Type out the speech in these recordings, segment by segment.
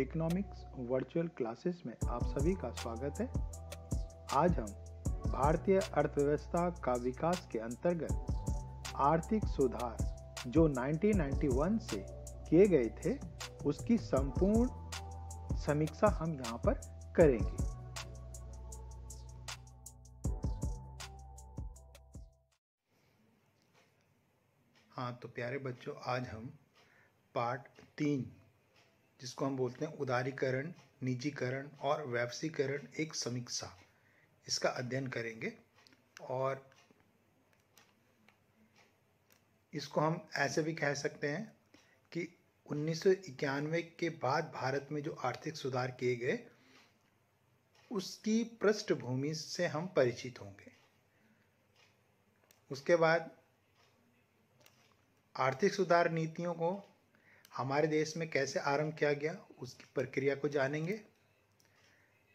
Economics virtual classes में आप सभी का स्वागत है आज हम भारतीय अर्थव्यवस्था का विकास के अंतर्गत आर्थिक सुधार जो 1991 से किए गए थे उसकी संपूर्ण समीक्षा हम यहाँ पर करेंगे हाँ तो प्यारे बच्चों आज हम पार्ट तीन जिसको हम बोलते हैं उदारीकरण निजीकरण और व्यापसीकरण एक समीक्षा इसका अध्ययन करेंगे और इसको हम ऐसे भी कह सकते हैं कि उन्नीस के बाद भारत में जो आर्थिक सुधार किए गए उसकी पृष्ठभूमि से हम परिचित होंगे उसके बाद आर्थिक सुधार नीतियों को हमारे देश में कैसे आरंभ किया गया उसकी प्रक्रिया को जानेंगे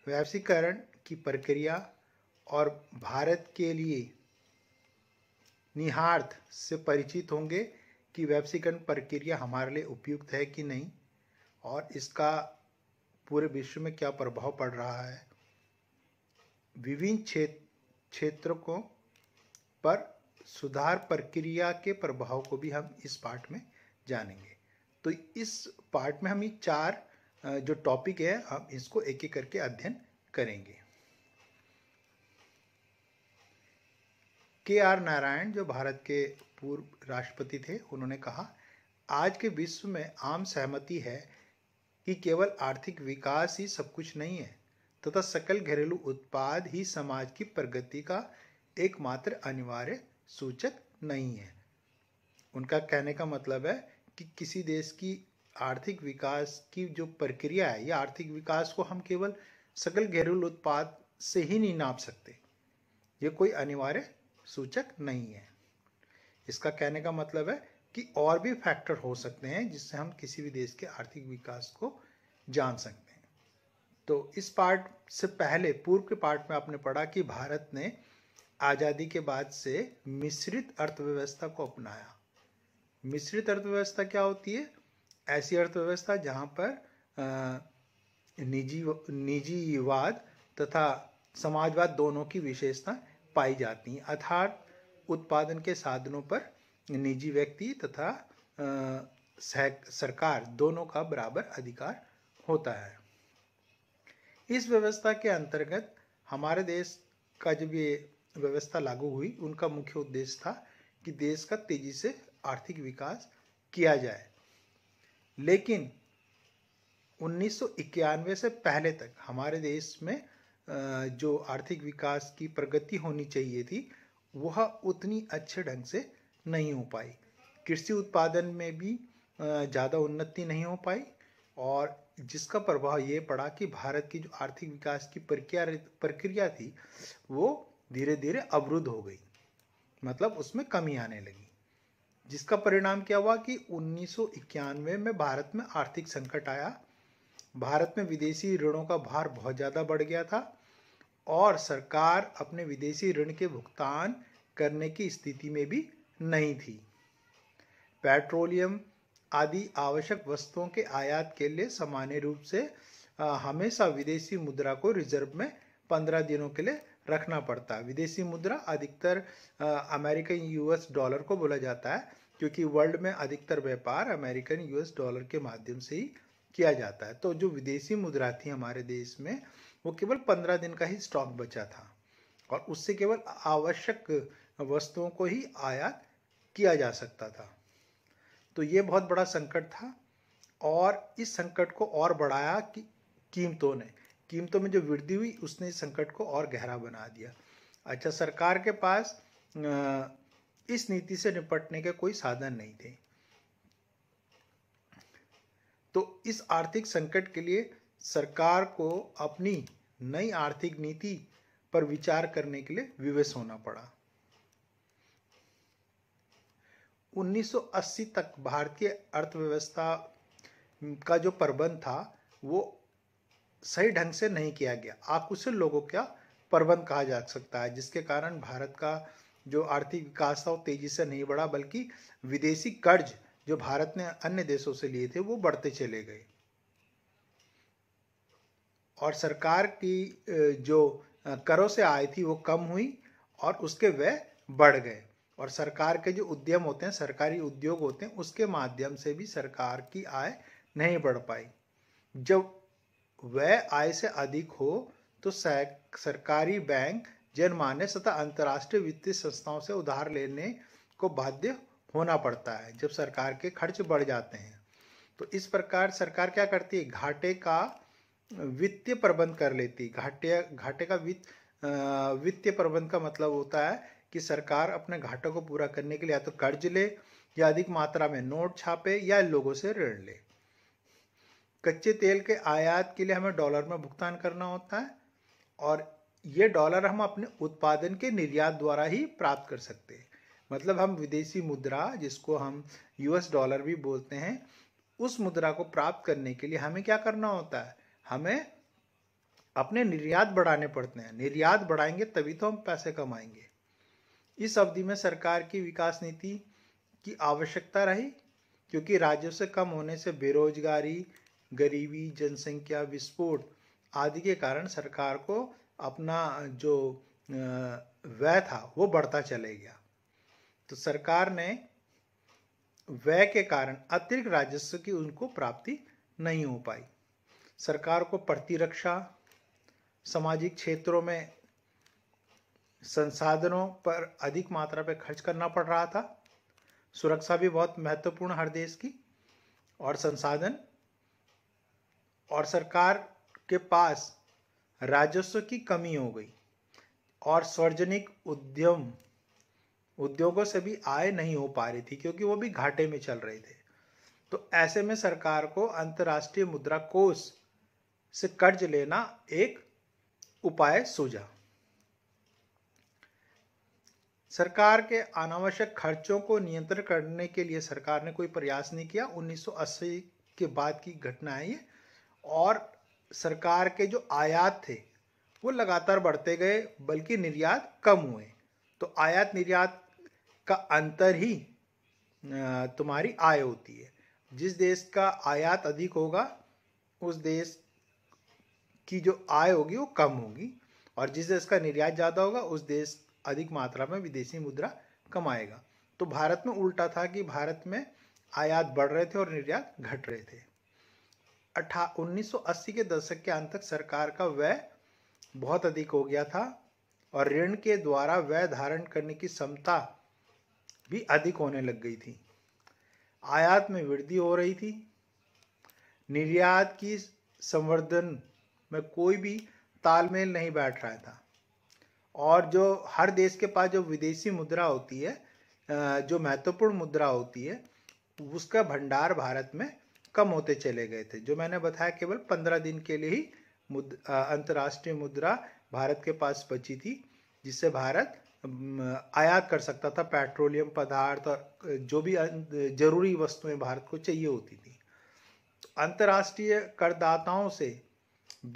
वैश्वीकरण की प्रक्रिया और भारत के लिए निहार्थ से परिचित होंगे कि वैश्वीकरण प्रक्रिया हमारे लिए उपयुक्त है कि नहीं और इसका पूरे विश्व में क्या प्रभाव पड़ रहा है विभिन्न क्षेत्र क्षेत्र को पर सुधार प्रक्रिया के प्रभाव को भी हम इस पाठ में जानेंगे तो इस पार्ट में हम ये चार जो टॉपिक है हम इसको एक एक करके अध्ययन करेंगे के आर नारायण जो भारत के पूर्व राष्ट्रपति थे उन्होंने कहा आज के विश्व में आम सहमति है कि केवल आर्थिक विकास ही सब कुछ नहीं है तथा तो सकल घरेलू उत्पाद ही समाज की प्रगति का एकमात्र अनिवार्य सूचक नहीं है उनका कहने का मतलब है कि किसी देश की आर्थिक विकास की जो प्रक्रिया है या आर्थिक विकास को हम केवल सकल घरेलू उत्पाद से ही नहीं नाप सकते ये कोई अनिवार्य सूचक नहीं है इसका कहने का मतलब है कि और भी फैक्टर हो सकते हैं जिससे हम किसी भी देश के आर्थिक विकास को जान सकते हैं तो इस पार्ट से पहले पूर्व के पार्ट में आपने पढ़ा कि भारत ने आज़ादी के बाद से मिश्रित अर्थव्यवस्था को अपनाया मिश्रित अर्थव्यवस्था क्या होती है ऐसी अर्थव्यवस्था जहाँ पर निजी निजीवाद तथा समाजवाद दोनों की विशेषता पाई जाती हैं अर्थात उत्पादन के साधनों पर निजी व्यक्ति तथा सरकार दोनों का बराबर अधिकार होता है इस व्यवस्था के अंतर्गत हमारे देश का जब ये व्यवस्था लागू हुई उनका मुख्य उद्देश्य था कि देश का तेजी से आर्थिक विकास किया जाए लेकिन उन्नीस से पहले तक हमारे देश में जो आर्थिक विकास की प्रगति होनी चाहिए थी वह उतनी अच्छे ढंग से नहीं हो पाई कृषि उत्पादन में भी ज़्यादा उन्नति नहीं हो पाई और जिसका प्रभाव ये पड़ा कि भारत की जो आर्थिक विकास की प्रक्रिया प्रक्रिया थी वो धीरे धीरे अवरुद्ध हो गई मतलब उसमें कमी आने लगी जिसका परिणाम क्या हुआ कि उन्नीस में भारत में आर्थिक संकट आया भारत में विदेशी ऋणों का भार बहुत ज़्यादा बढ़ गया था और सरकार अपने विदेशी ऋण के भुगतान करने की स्थिति में भी नहीं थी पेट्रोलियम आदि आवश्यक वस्तुओं के आयात के लिए सामान्य रूप से हमेशा विदेशी मुद्रा को रिजर्व में पंद्रह दिनों के लिए रखना पड़ता है विदेशी मुद्रा अधिकतर अमेरिकन यूएस डॉलर को बोला जाता है क्योंकि वर्ल्ड में अधिकतर व्यापार अमेरिकन यूएस डॉलर के माध्यम से ही किया जाता है तो जो विदेशी मुद्रा थी हमारे देश में वो केवल पंद्रह दिन का ही स्टॉक बचा था और उससे केवल आवश्यक वस्तुओं को ही आयात किया जा सकता था तो ये बहुत बड़ा संकट था और इस संकट को और बढ़ाया कि कीमतों ने कीमतों में जो वृद्धि हुई उसने इस संकट को और गहरा बना दिया अच्छा सरकार के पास इस नीति से निपटने के कोई साधन नहीं थे तो इस आर्थिक संकट के लिए सरकार को अपनी नई आर्थिक नीति पर विचार करने के लिए विवश होना पड़ा 1980 तक भारतीय अर्थव्यवस्था का जो प्रबंध था वो सही ढंग से नहीं किया गया आकुशल लोगों का प्रबंध कहा जा सकता है जिसके कारण भारत का जो आर्थिक विकास था वो तेजी से नहीं बढ़ा बल्कि विदेशी कर्ज जो भारत ने अन्य देशों से लिए थे वो बढ़ते चले गए और सरकार की जो करों से आय थी वो कम हुई और उसके व्यय बढ़ गए और सरकार के जो उद्यम होते हैं सरकारी उद्योग होते हैं उसके माध्यम से भी सरकार की आय नहीं बढ़ पाई जब वह आय से अधिक हो तो सरकारी बैंक जनमानस तथा अंतर्राष्ट्रीय वित्तीय संस्थाओं से उधार लेने को बाध्य होना पड़ता है जब सरकार के खर्च बढ़ जाते हैं तो इस प्रकार सरकार क्या करती है घाटे का वित्तीय प्रबंध कर लेती है घाटे घाटे का वित्त वित्तीय प्रबंध का मतलब होता है कि सरकार अपने घाटों को पूरा करने के लिए या तो कर्ज ले या अधिक मात्रा में नोट छापे या लोगों से ऋण ले कच्चे तेल के आयात के लिए हमें डॉलर में भुगतान करना होता है और ये डॉलर हम अपने उत्पादन के निर्यात द्वारा ही प्राप्त कर सकते हैं मतलब हम विदेशी मुद्रा जिसको हम यूएस डॉलर भी बोलते हैं उस मुद्रा को प्राप्त करने के लिए हमें क्या करना होता है हमें अपने निर्यात बढ़ाने पड़ते हैं निर्यात बढ़ाएंगे तभी तो हम पैसे कमाएंगे इस अवधि में सरकार की विकास नीति की आवश्यकता रही क्योंकि राज्यों से कम होने से बेरोजगारी गरीबी जनसंख्या विस्फोट आदि के कारण सरकार को अपना जो व्यय था वो बढ़ता चले गया तो सरकार ने व्यय के कारण अतिरिक्त राजस्व की उनको प्राप्ति नहीं हो पाई सरकार को प्रतिरक्षा सामाजिक क्षेत्रों में संसाधनों पर अधिक मात्रा पर खर्च करना पड़ रहा था सुरक्षा भी बहुत महत्वपूर्ण हर देश की और संसाधन और सरकार के पास राजस्व की कमी हो गई और सार्वजनिक उद्यम उद्योगों से भी आय नहीं हो पा रही थी क्योंकि वो भी घाटे में चल रहे थे तो ऐसे में सरकार को अंतर्राष्ट्रीय मुद्रा कोष से कर्ज लेना एक उपाय सूझा सरकार के अनावश्यक खर्चों को नियंत्रण करने के लिए सरकार ने कोई प्रयास नहीं किया 1980 के बाद की घटना है ये और सरकार के जो आयात थे वो लगातार बढ़ते गए बल्कि निर्यात कम हुए तो आयात निर्यात का अंतर ही तुम्हारी आय होती है जिस देश का आयात अधिक होगा उस देश की जो आय होगी वो कम होगी और जिस देश का निर्यात ज़्यादा होगा उस देश अधिक मात्रा में विदेशी मुद्रा कमाएगा तो भारत में उल्टा था कि भारत में आयात बढ़ रहे थे और निर्यात घट रहे थे 1980 के दशक के अंत तक सरकार का व्यय बहुत अधिक हो गया था और ऋण के द्वारा व्यय धारण करने की क्षमता भी अधिक होने लग गई थी आयात में वृद्धि हो रही थी निर्यात की संवर्धन में कोई भी तालमेल नहीं बैठ रहा था और जो हर देश के पास जो विदेशी मुद्रा होती है जो महत्वपूर्ण मुद्रा होती है उसका भंडार भारत में कम होते चले गए थे जो मैंने बताया केवल पंद्रह दिन के लिए ही मुद अंतर्राष्ट्रीय मुद्रा भारत के पास बची थी जिससे भारत आयात कर सकता था पेट्रोलियम पदार्थ और जो भी अं, जरूरी वस्तुएं भारत को चाहिए होती थी अंतर्राष्ट्रीय करदाताओं से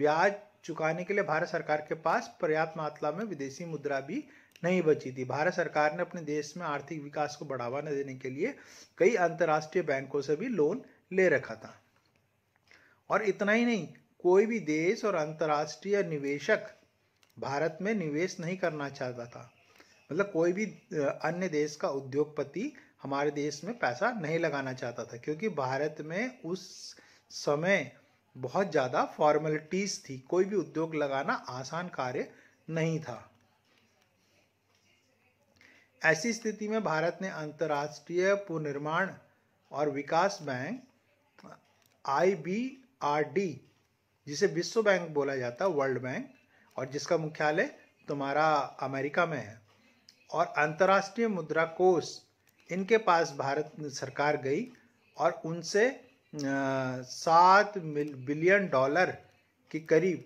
ब्याज चुकाने के लिए भारत सरकार के पास पर्याप्त मात्रा में विदेशी मुद्रा भी नहीं बची थी भारत सरकार ने अपने देश में आर्थिक विकास को बढ़ावा न देने के लिए कई अंतर्राष्ट्रीय बैंकों से भी लोन ले रखा था और इतना ही नहीं कोई भी देश और अंतर्राष्ट्रीय निवेशक भारत में निवेश नहीं करना चाहता था मतलब कोई भी अन्य देश का उद्योगपति हमारे देश में पैसा नहीं लगाना चाहता था क्योंकि भारत में उस समय बहुत ज़्यादा फॉर्मेलिटीज़ थी कोई भी उद्योग लगाना आसान कार्य नहीं था ऐसी स्थिति में भारत ने अंतर्राष्ट्रीय पुनर्निर्माण और विकास bank I B R D जिसे विश्व बैंक बोला जाता है वर्ल्ड बैंक और जिसका मुख्यालय तुम्हारा अमेरिका में है और अंतर्राष्ट्रीय मुद्रा कोष इनके पास भारत सरकार गई और उनसे सात बिलियन डॉलर के करीब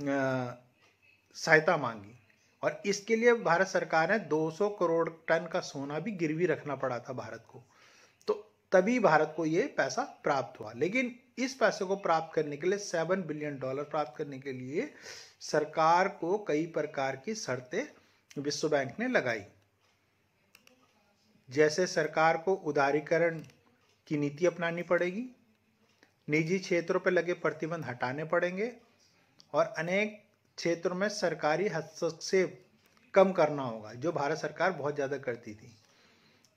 सहायता मांगी और इसके लिए भारत सरकार ने 200 करोड़ टन का सोना भी गिरवी रखना पड़ा था भारत को तभी भारत को ये पैसा प्राप्त हुआ लेकिन इस पैसे को प्राप्त करने के लिए सेवन बिलियन डॉलर प्राप्त करने के लिए सरकार को कई प्रकार की शर्तें विश्व बैंक ने लगाई जैसे सरकार को उदारीकरण की नीति अपनानी पड़ेगी निजी क्षेत्रों पर लगे प्रतिबंध हटाने पड़ेंगे और अनेक क्षेत्रों में सरकारी हस्तक्षेप कम करना होगा जो भारत सरकार बहुत ज़्यादा करती थी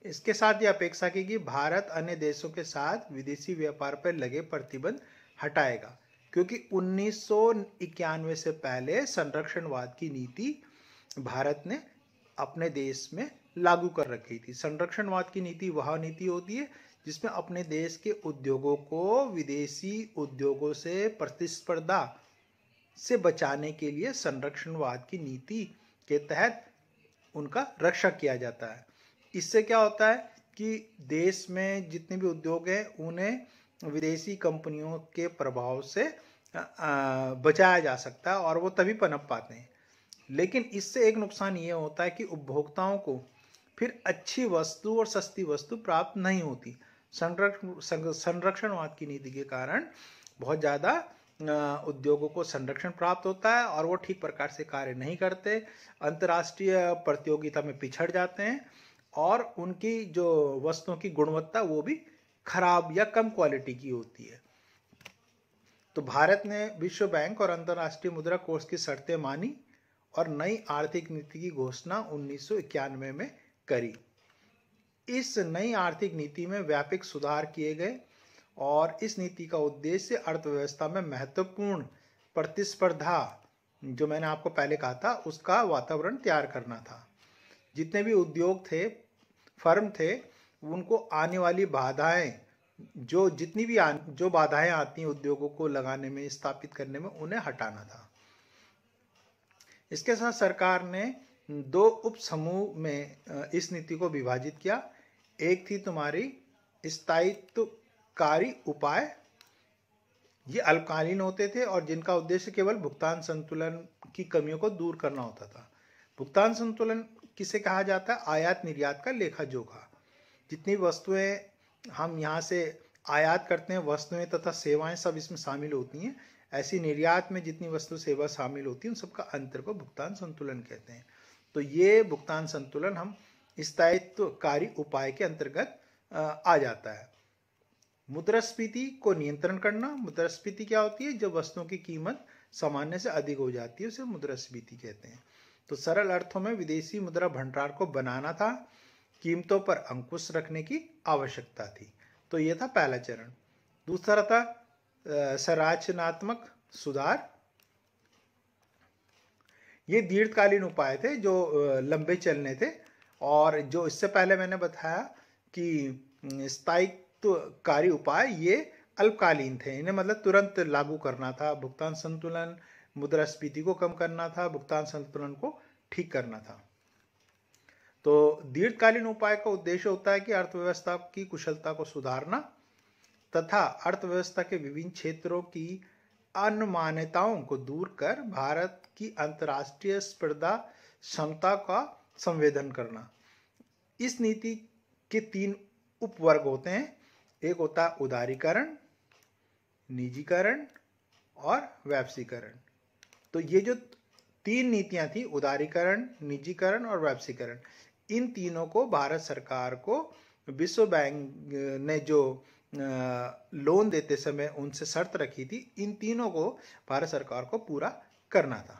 इसके साथ ये अपेक्षा की कि भारत अन्य देशों के साथ विदेशी व्यापार पर लगे प्रतिबंध हटाएगा क्योंकि उन्नीस से पहले संरक्षणवाद की नीति भारत ने अपने देश में लागू कर रखी थी संरक्षणवाद की नीति वह नीति होती है जिसमें अपने देश के उद्योगों को विदेशी उद्योगों से प्रतिस्पर्धा से बचाने के लिए संरक्षणवाद की नीति के तहत उनका रक्षा किया जाता है इससे क्या होता है कि देश में जितने भी उद्योग हैं उन्हें विदेशी कंपनियों के प्रभाव से बचाया जा सकता है और वो तभी पनप पाते हैं लेकिन इससे एक नुकसान ये होता है कि उपभोक्ताओं को फिर अच्छी वस्तु और सस्ती वस्तु प्राप्त नहीं होती संरक्षणवाद की नीति के कारण बहुत ज़्यादा उद्योगों को संरक्षण प्राप्त होता है और वो ठीक प्रकार से कार्य नहीं करते अंतर्राष्ट्रीय प्रतियोगिता में पिछड़ जाते हैं और उनकी जो वस्तुओं की गुणवत्ता वो भी खराब या कम क्वालिटी की होती है तो भारत ने विश्व बैंक और अंतर्राष्ट्रीय मुद्रा कोष की शर्तें मानी और नई आर्थिक नीति की घोषणा उन्नीस में करी इस नई आर्थिक नीति में व्यापक सुधार किए गए और इस नीति का उद्देश्य अर्थव्यवस्था में महत्वपूर्ण प्रतिस्पर्धा जो मैंने आपको पहले कहा था उसका वातावरण तैयार करना था जितने भी उद्योग थे फर्म थे उनको आने वाली बाधाएं जो जितनी भी जो बाधाएं आती हैं उद्योगों को लगाने में स्थापित करने में उन्हें हटाना था इसके साथ सरकार ने दो उप समूह में इस नीति को विभाजित किया एक थी तुम्हारी स्थायित्वकारी उपाय ये अल्पकालीन होते थे और जिनका उद्देश्य केवल भुगतान संतुलन की कमियों को दूर करना होता था भुगतान संतुलन किसे कहा जाता है आयात निर्यात का लेखा जोखा जितनी वस्तुएं हम यहाँ से आयात करते हैं वस्तुएं तथा सेवाएं सब इसमें शामिल होती हैं ऐसी निर्यात में जितनी वस्तु सेवा शामिल होती है उन सबका अंतर को भुगतान संतुलन कहते हैं तो ये भुगतान संतुलन हम स्थायित्वकारी उपाय के अंतर्गत आ जाता है मुद्रास्फीति को नियंत्रण करना मुद्रास्फीति क्या होती है जब वस्तुओं की कीमत सामान्य से अधिक हो जाती है उसे मुद्रास्फीति कहते हैं तो सरल अर्थों में विदेशी मुद्रा भंडार को बनाना था कीमतों पर अंकुश रखने की आवश्यकता थी तो यह था पहला चरण दूसरा था संरचनात्मक सुधार ये दीर्घकालीन उपाय थे जो लंबे चलने थे और जो इससे पहले मैंने बताया कि स्थायित्वकारी उपाय ये अल्पकालीन थे इन्हें मतलब तुरंत लागू करना था भुगतान संतुलन मुद्रास्फीति को कम करना था भुगतान संतुलन को ठीक करना था तो दीर्घकालीन उपाय का उद्देश्य होता है कि अर्थव्यवस्था की कुशलता को सुधारना तथा अर्थव्यवस्था के विभिन्न क्षेत्रों की अनमान्यताओं को दूर कर भारत की अंतर्राष्ट्रीय स्पर्धा क्षमता का संवेदन करना इस नीति के तीन उपवर्ग होते हैं एक होता है उदारीकरण निजीकरण और वैपसीकरण तो ये जो तीन नीतियां थी उदारीकरण निजीकरण और वापसीकरण इन तीनों को भारत सरकार को विश्व बैंक ने जो लोन देते समय उनसे शर्त रखी थी इन तीनों को भारत सरकार को पूरा करना था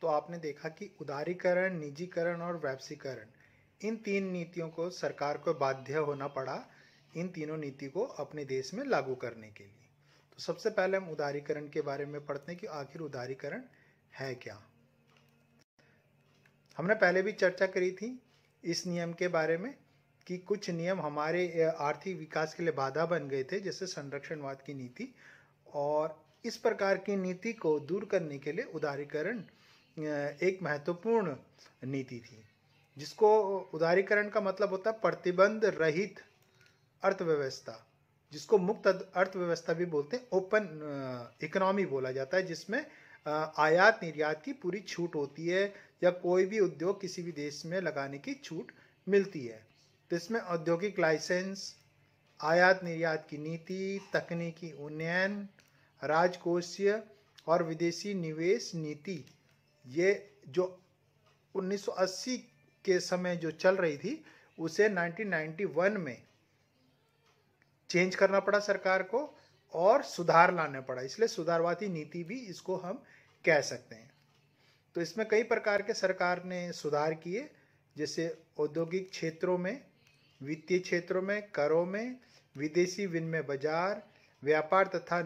तो आपने देखा कि उदारीकरण निजीकरण और वापसीकरण इन तीन नीतियों को सरकार को बाध्य होना पड़ा इन तीनों नीति को अपने देश में लागू करने के लिए तो सबसे पहले हम उदारीकरण के बारे में पढ़ते हैं कि आखिर उदारीकरण है क्या हमने पहले भी चर्चा करी थी इस नियम के बारे में कि कुछ नियम हमारे आर्थिक विकास के लिए बाधा बन गए थे जैसे संरक्षणवाद की नीति और इस प्रकार की नीति को दूर करने के लिए उदारीकरण एक महत्वपूर्ण नीति थी जिसको उदारीकरण का मतलब होता है प्रतिबंध रहित अर्थव्यवस्था जिसको मुक्त अर्थव्यवस्था भी बोलते हैं ओपन इकोनॉमी uh, बोला जाता है जिसमें uh, आयात निर्यात की पूरी छूट होती है या कोई भी उद्योग किसी भी देश में लगाने की छूट मिलती है तो इसमें औद्योगिक लाइसेंस आयात निर्यात की नीति तकनीकी उन्नयन राजकोषीय और विदेशी निवेश नीति ये जो 1980 के समय जो चल रही थी उसे 1991 में चेंज करना पड़ा सरकार को और सुधार लाना पड़ा इसलिए सुधारवादी नीति भी इसको हम कह सकते हैं तो इसमें कई प्रकार के सरकार ने सुधार किए जैसे औद्योगिक क्षेत्रों में वित्तीय क्षेत्रों में करों में विदेशी विनिमय बाजार व्यापार तथा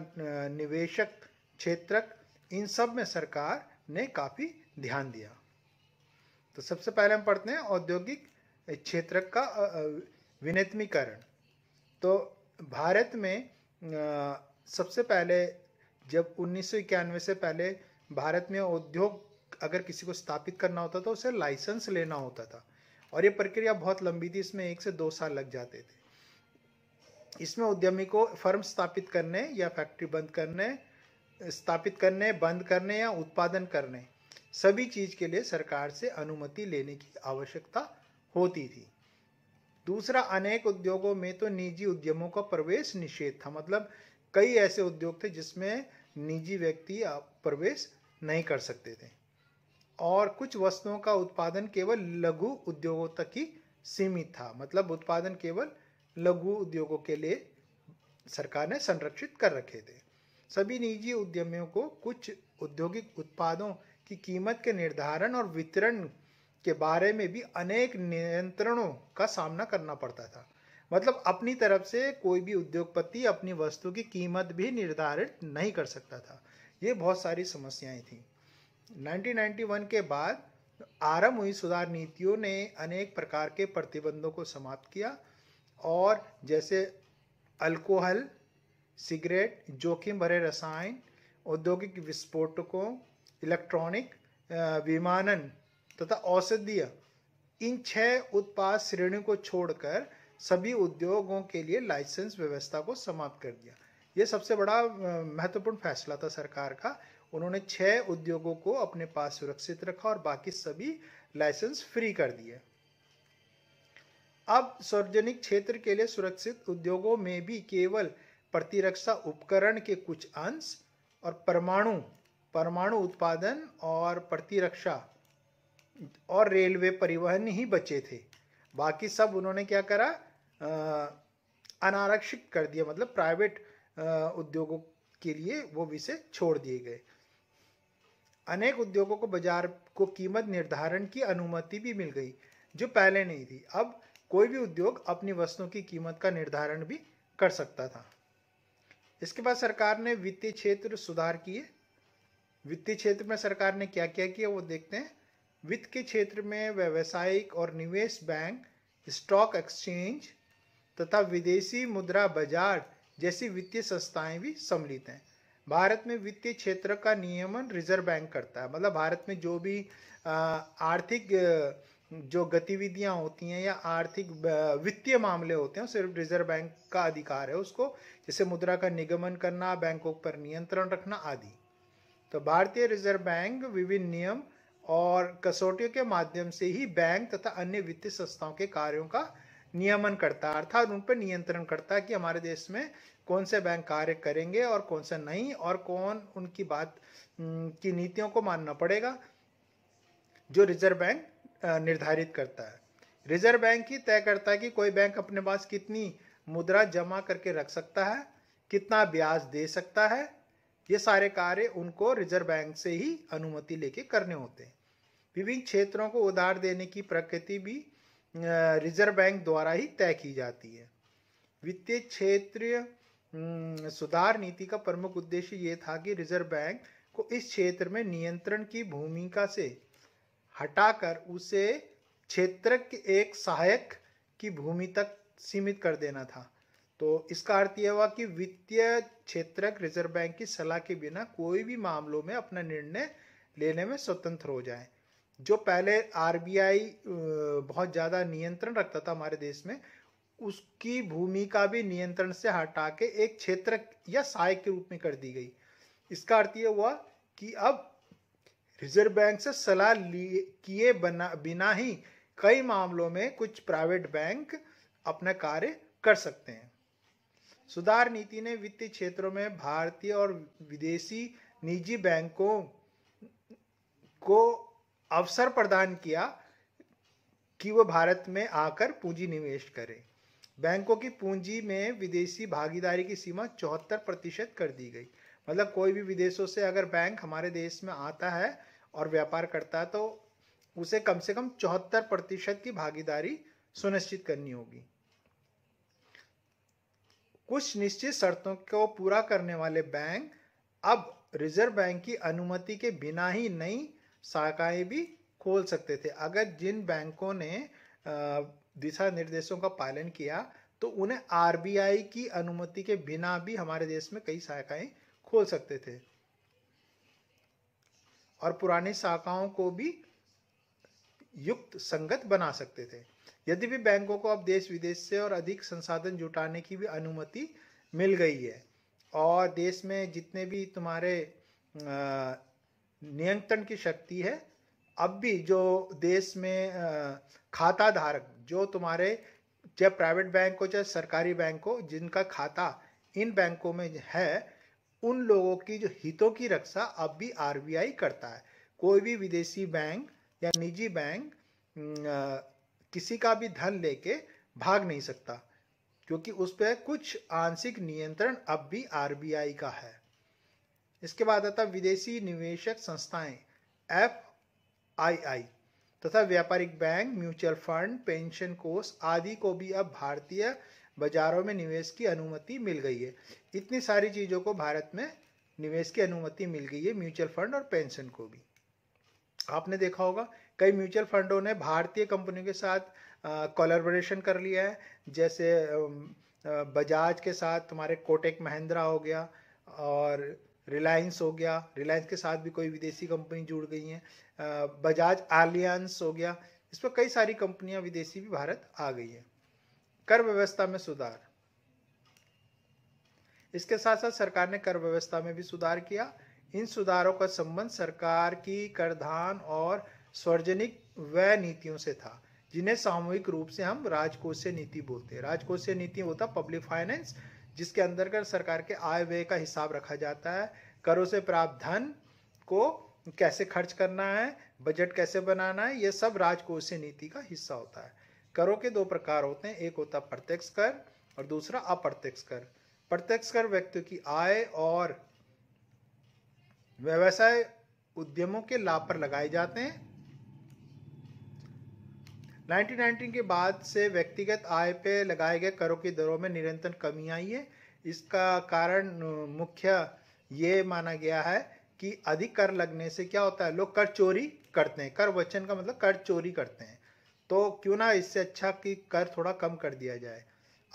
निवेशक क्षेत्रक इन सब में सरकार ने काफ़ी ध्यान दिया तो सबसे पहले हम पढ़ते हैं औद्योगिक क्षेत्र का विनियमिकरण तो भारत में सबसे पहले जब उन्नीस से पहले भारत में उद्योग अगर किसी को स्थापित करना होता था उसे लाइसेंस लेना होता था और ये प्रक्रिया बहुत लंबी थी इसमें एक से दो साल लग जाते थे इसमें उद्यमी को फर्म स्थापित करने या फैक्ट्री बंद करने स्थापित करने बंद करने या उत्पादन करने सभी चीज के लिए सरकार से अनुमति लेने की आवश्यकता होती थी दूसरा अनेक उद्योगों में तो निजी उद्यमों का प्रवेश निषेध था मतलब कई ऐसे उद्योग थे जिसमें निजी व्यक्ति प्रवेश नहीं कर सकते थे और कुछ वस्तुओं का उत्पादन केवल लघु उद्योगों तक ही सीमित था मतलब उत्पादन केवल लघु उद्योगों के लिए सरकार ने संरक्षित कर रखे थे सभी निजी उद्यमियों को कुछ औद्योगिक उत्पादों की कीमत के निर्धारण और वितरण के बारे में भी अनेक नियंत्रणों का सामना करना पड़ता था मतलब अपनी तरफ से कोई भी उद्योगपति अपनी वस्तु की कीमत भी निर्धारित नहीं कर सकता था ये बहुत सारी समस्याएं थीं 1991 के बाद आरंभ हुई सुधार नीतियों ने अनेक प्रकार के प्रतिबंधों को समाप्त किया और जैसे अल्कोहल सिगरेट जोखिम भरे रसायन औद्योगिक विस्फोटकों इलेक्ट्रॉनिक विमानन तथा औषधीय इन छह उत्पाद श्रेणी को छोड़कर सभी उद्योगों के लिए लाइसेंस व्यवस्था को समाप्त कर दिया ये सबसे बड़ा महत्वपूर्ण फैसला था सरकार का उन्होंने छह उद्योगों को अपने पास सुरक्षित रखा और बाकी सभी लाइसेंस फ्री कर दिए अब सार्वजनिक क्षेत्र के लिए सुरक्षित उद्योगों में भी केवल प्रतिरक्षा उपकरण के कुछ अंश और परमाणु परमाणु उत्पादन और प्रतिरक्षा और रेलवे परिवहन ही बचे थे बाकी सब उन्होंने क्या करा अनारक्षित कर दिया मतलब प्राइवेट उद्योगों के लिए वो विषय छोड़ दिए गए अनेक उद्योगों को बाजार को कीमत निर्धारण की अनुमति भी मिल गई जो पहले नहीं थी अब कोई भी उद्योग अपनी वस्तुओं की कीमत का निर्धारण भी कर सकता था इसके बाद सरकार ने वित्तीय क्षेत्र सुधार किए वित्तीय क्षेत्र में सरकार ने क्या क्या किया वो देखते हैं वित्त के क्षेत्र में व्यावसायिक और निवेश बैंक स्टॉक एक्सचेंज तथा विदेशी मुद्रा बाजार जैसी वित्तीय संस्थाएं भी सम्मिलित हैं भारत में वित्तीय क्षेत्र का नियमन रिजर्व बैंक करता है मतलब भारत में जो भी आर्थिक जो गतिविधियां होती हैं या आर्थिक वित्तीय मामले होते हैं सिर्फ रिजर्व बैंक का अधिकार है उसको जैसे मुद्रा का निगमन करना बैंकों पर नियंत्रण रखना आदि तो भारतीय रिजर्व बैंक विभिन्न नियम और कसौटियों के माध्यम से ही बैंक तथा अन्य वित्तीय संस्थाओं के कार्यों का नियमन करता है अर्थात उन पर नियंत्रण करता है कि हमारे देश में कौन से बैंक कार्य करेंगे और कौन से नहीं और कौन उनकी बात की नीतियों को मानना पड़ेगा जो रिजर्व बैंक निर्धारित करता है रिजर्व बैंक ही तय करता है कि कोई बैंक अपने पास कितनी मुद्रा जमा करके रख सकता है कितना ब्याज दे सकता है ये सारे कार्य उनको रिजर्व बैंक से ही अनुमति लेके करने होते हैं विभिन्न क्षेत्रों को उधार देने की प्रकृति भी रिजर्व बैंक द्वारा ही तय की जाती है वित्तीय क्षेत्रीय सुधार नीति का प्रमुख उद्देश्य ये था कि रिजर्व बैंक को इस क्षेत्र में नियंत्रण की भूमिका से हटाकर उसे क्षेत्र के एक सहायक की भूमि तक सीमित कर देना था तो इसका अर्थ यह हुआ कि वित्तीय क्षेत्र रिजर्व बैंक की सलाह के बिना कोई भी मामलों में अपना निर्णय लेने में स्वतंत्र हो जाए जो पहले आरबीआई बहुत ज़्यादा नियंत्रण रखता था हमारे देश में उसकी भूमिका भी नियंत्रण से हटा के एक क्षेत्र या सहायक के रूप में कर दी गई इसका अर्थ यह हुआ कि अब रिजर्व बैंक से सलाह लिए किए बना बिना ही कई मामलों में कुछ प्राइवेट बैंक अपना कार्य कर सकते हैं सुधार नीति ने वित्तीय क्षेत्रों में भारतीय और विदेशी निजी बैंकों को अवसर प्रदान किया कि वो भारत में आकर पूंजी निवेश करें बैंकों की पूंजी में विदेशी भागीदारी की सीमा चौहत्तर प्रतिशत कर दी गई मतलब कोई भी विदेशों से अगर बैंक हमारे देश में आता है और व्यापार करता है तो उसे कम से कम चौहत्तर प्रतिशत की भागीदारी सुनिश्चित करनी होगी कुछ निश्चित शर्तों को पूरा करने वाले बैंक अब रिजर्व बैंक की अनुमति के बिना ही नई शाखाएं भी खोल सकते थे अगर जिन बैंकों ने दिशा निर्देशों का पालन किया तो उन्हें आर की अनुमति के बिना भी हमारे देश में कई शाखाएं खोल सकते थे और पुरानी शाखाओं को भी युक्त संगत बना सकते थे यदि भी बैंकों को अब देश विदेश से और अधिक संसाधन जुटाने की भी अनुमति मिल गई है और देश में जितने भी तुम्हारे नियंत्रण की शक्ति है अब भी जो देश में खाता धारक जो तुम्हारे चाहे प्राइवेट बैंक हो चाहे सरकारी बैंक हो जिनका खाता इन बैंकों में है उन लोगों की जो हितों की रक्षा अब भी आर करता है कोई भी विदेशी बैंक या निजी बैंक किसी का भी धन लेके भाग नहीं सकता क्योंकि उस पर कुछ आंशिक नियंत्रण अब भी आर का है इसके बाद आता विदेशी निवेशक संस्थाएं एफ आई आई तथा व्यापारिक बैंक म्यूचुअल फंड पेंशन कोर्स आदि को भी अब भारतीय बाजारों में निवेश की अनुमति मिल गई है इतनी सारी चीज़ों को भारत में निवेश की अनुमति मिल गई है म्यूचुअल फंड और पेंशन को भी आपने देखा होगा कई म्यूचुअल फंडों ने भारतीय कंपनियों के साथ कोलेबोरेशन कर लिया है जैसे बजाज के साथ तुम्हारे कोटेक महिंद्रा हो गया और रिलायंस हो गया रिलायंस के साथ भी कोई विदेशी कंपनी जुड़ गई हैं बजाज आलियंस हो गया इस पर कई सारी कंपनियां विदेशी भी भारत आ गई हैं कर व्यवस्था में सुधार इसके साथ साथ सरकार ने कर व्यवस्था में भी सुधार किया इन सुधारों का संबंध सरकार की करधान और सार्वजनिक व्यय नीतियों से था जिन्हें सामूहिक रूप से हम राजकोषीय नीति बोलते हैं राजकोषीय नीति होता पब्लिक फाइनेंस जिसके अंतर्गत सरकार के आय व्यय का हिसाब रखा जाता है करों से प्राप्त धन को कैसे खर्च करना है बजट कैसे बनाना है ये सब राजकोषीय नीति का हिस्सा होता है करों के दो प्रकार होते हैं एक होता प्रत्यक्ष कर और दूसरा अप्रत्यक्ष कर प्रत्यक्ष कर व्यक्ति की आय और व्यवसाय उद्यमों के लाभ पर लगाए जाते हैं 1919 के बाद से व्यक्तिगत आय पे लगाए गए करों की दरों में निरंतर कमी आई है इसका कारण मुख्य ये माना गया है कि अधिक कर लगने से क्या होता है लोग कर चोरी करते हैं कर वचन का मतलब कर चोरी करते हैं तो क्यों ना इससे अच्छा कि कर थोड़ा कम कर दिया जाए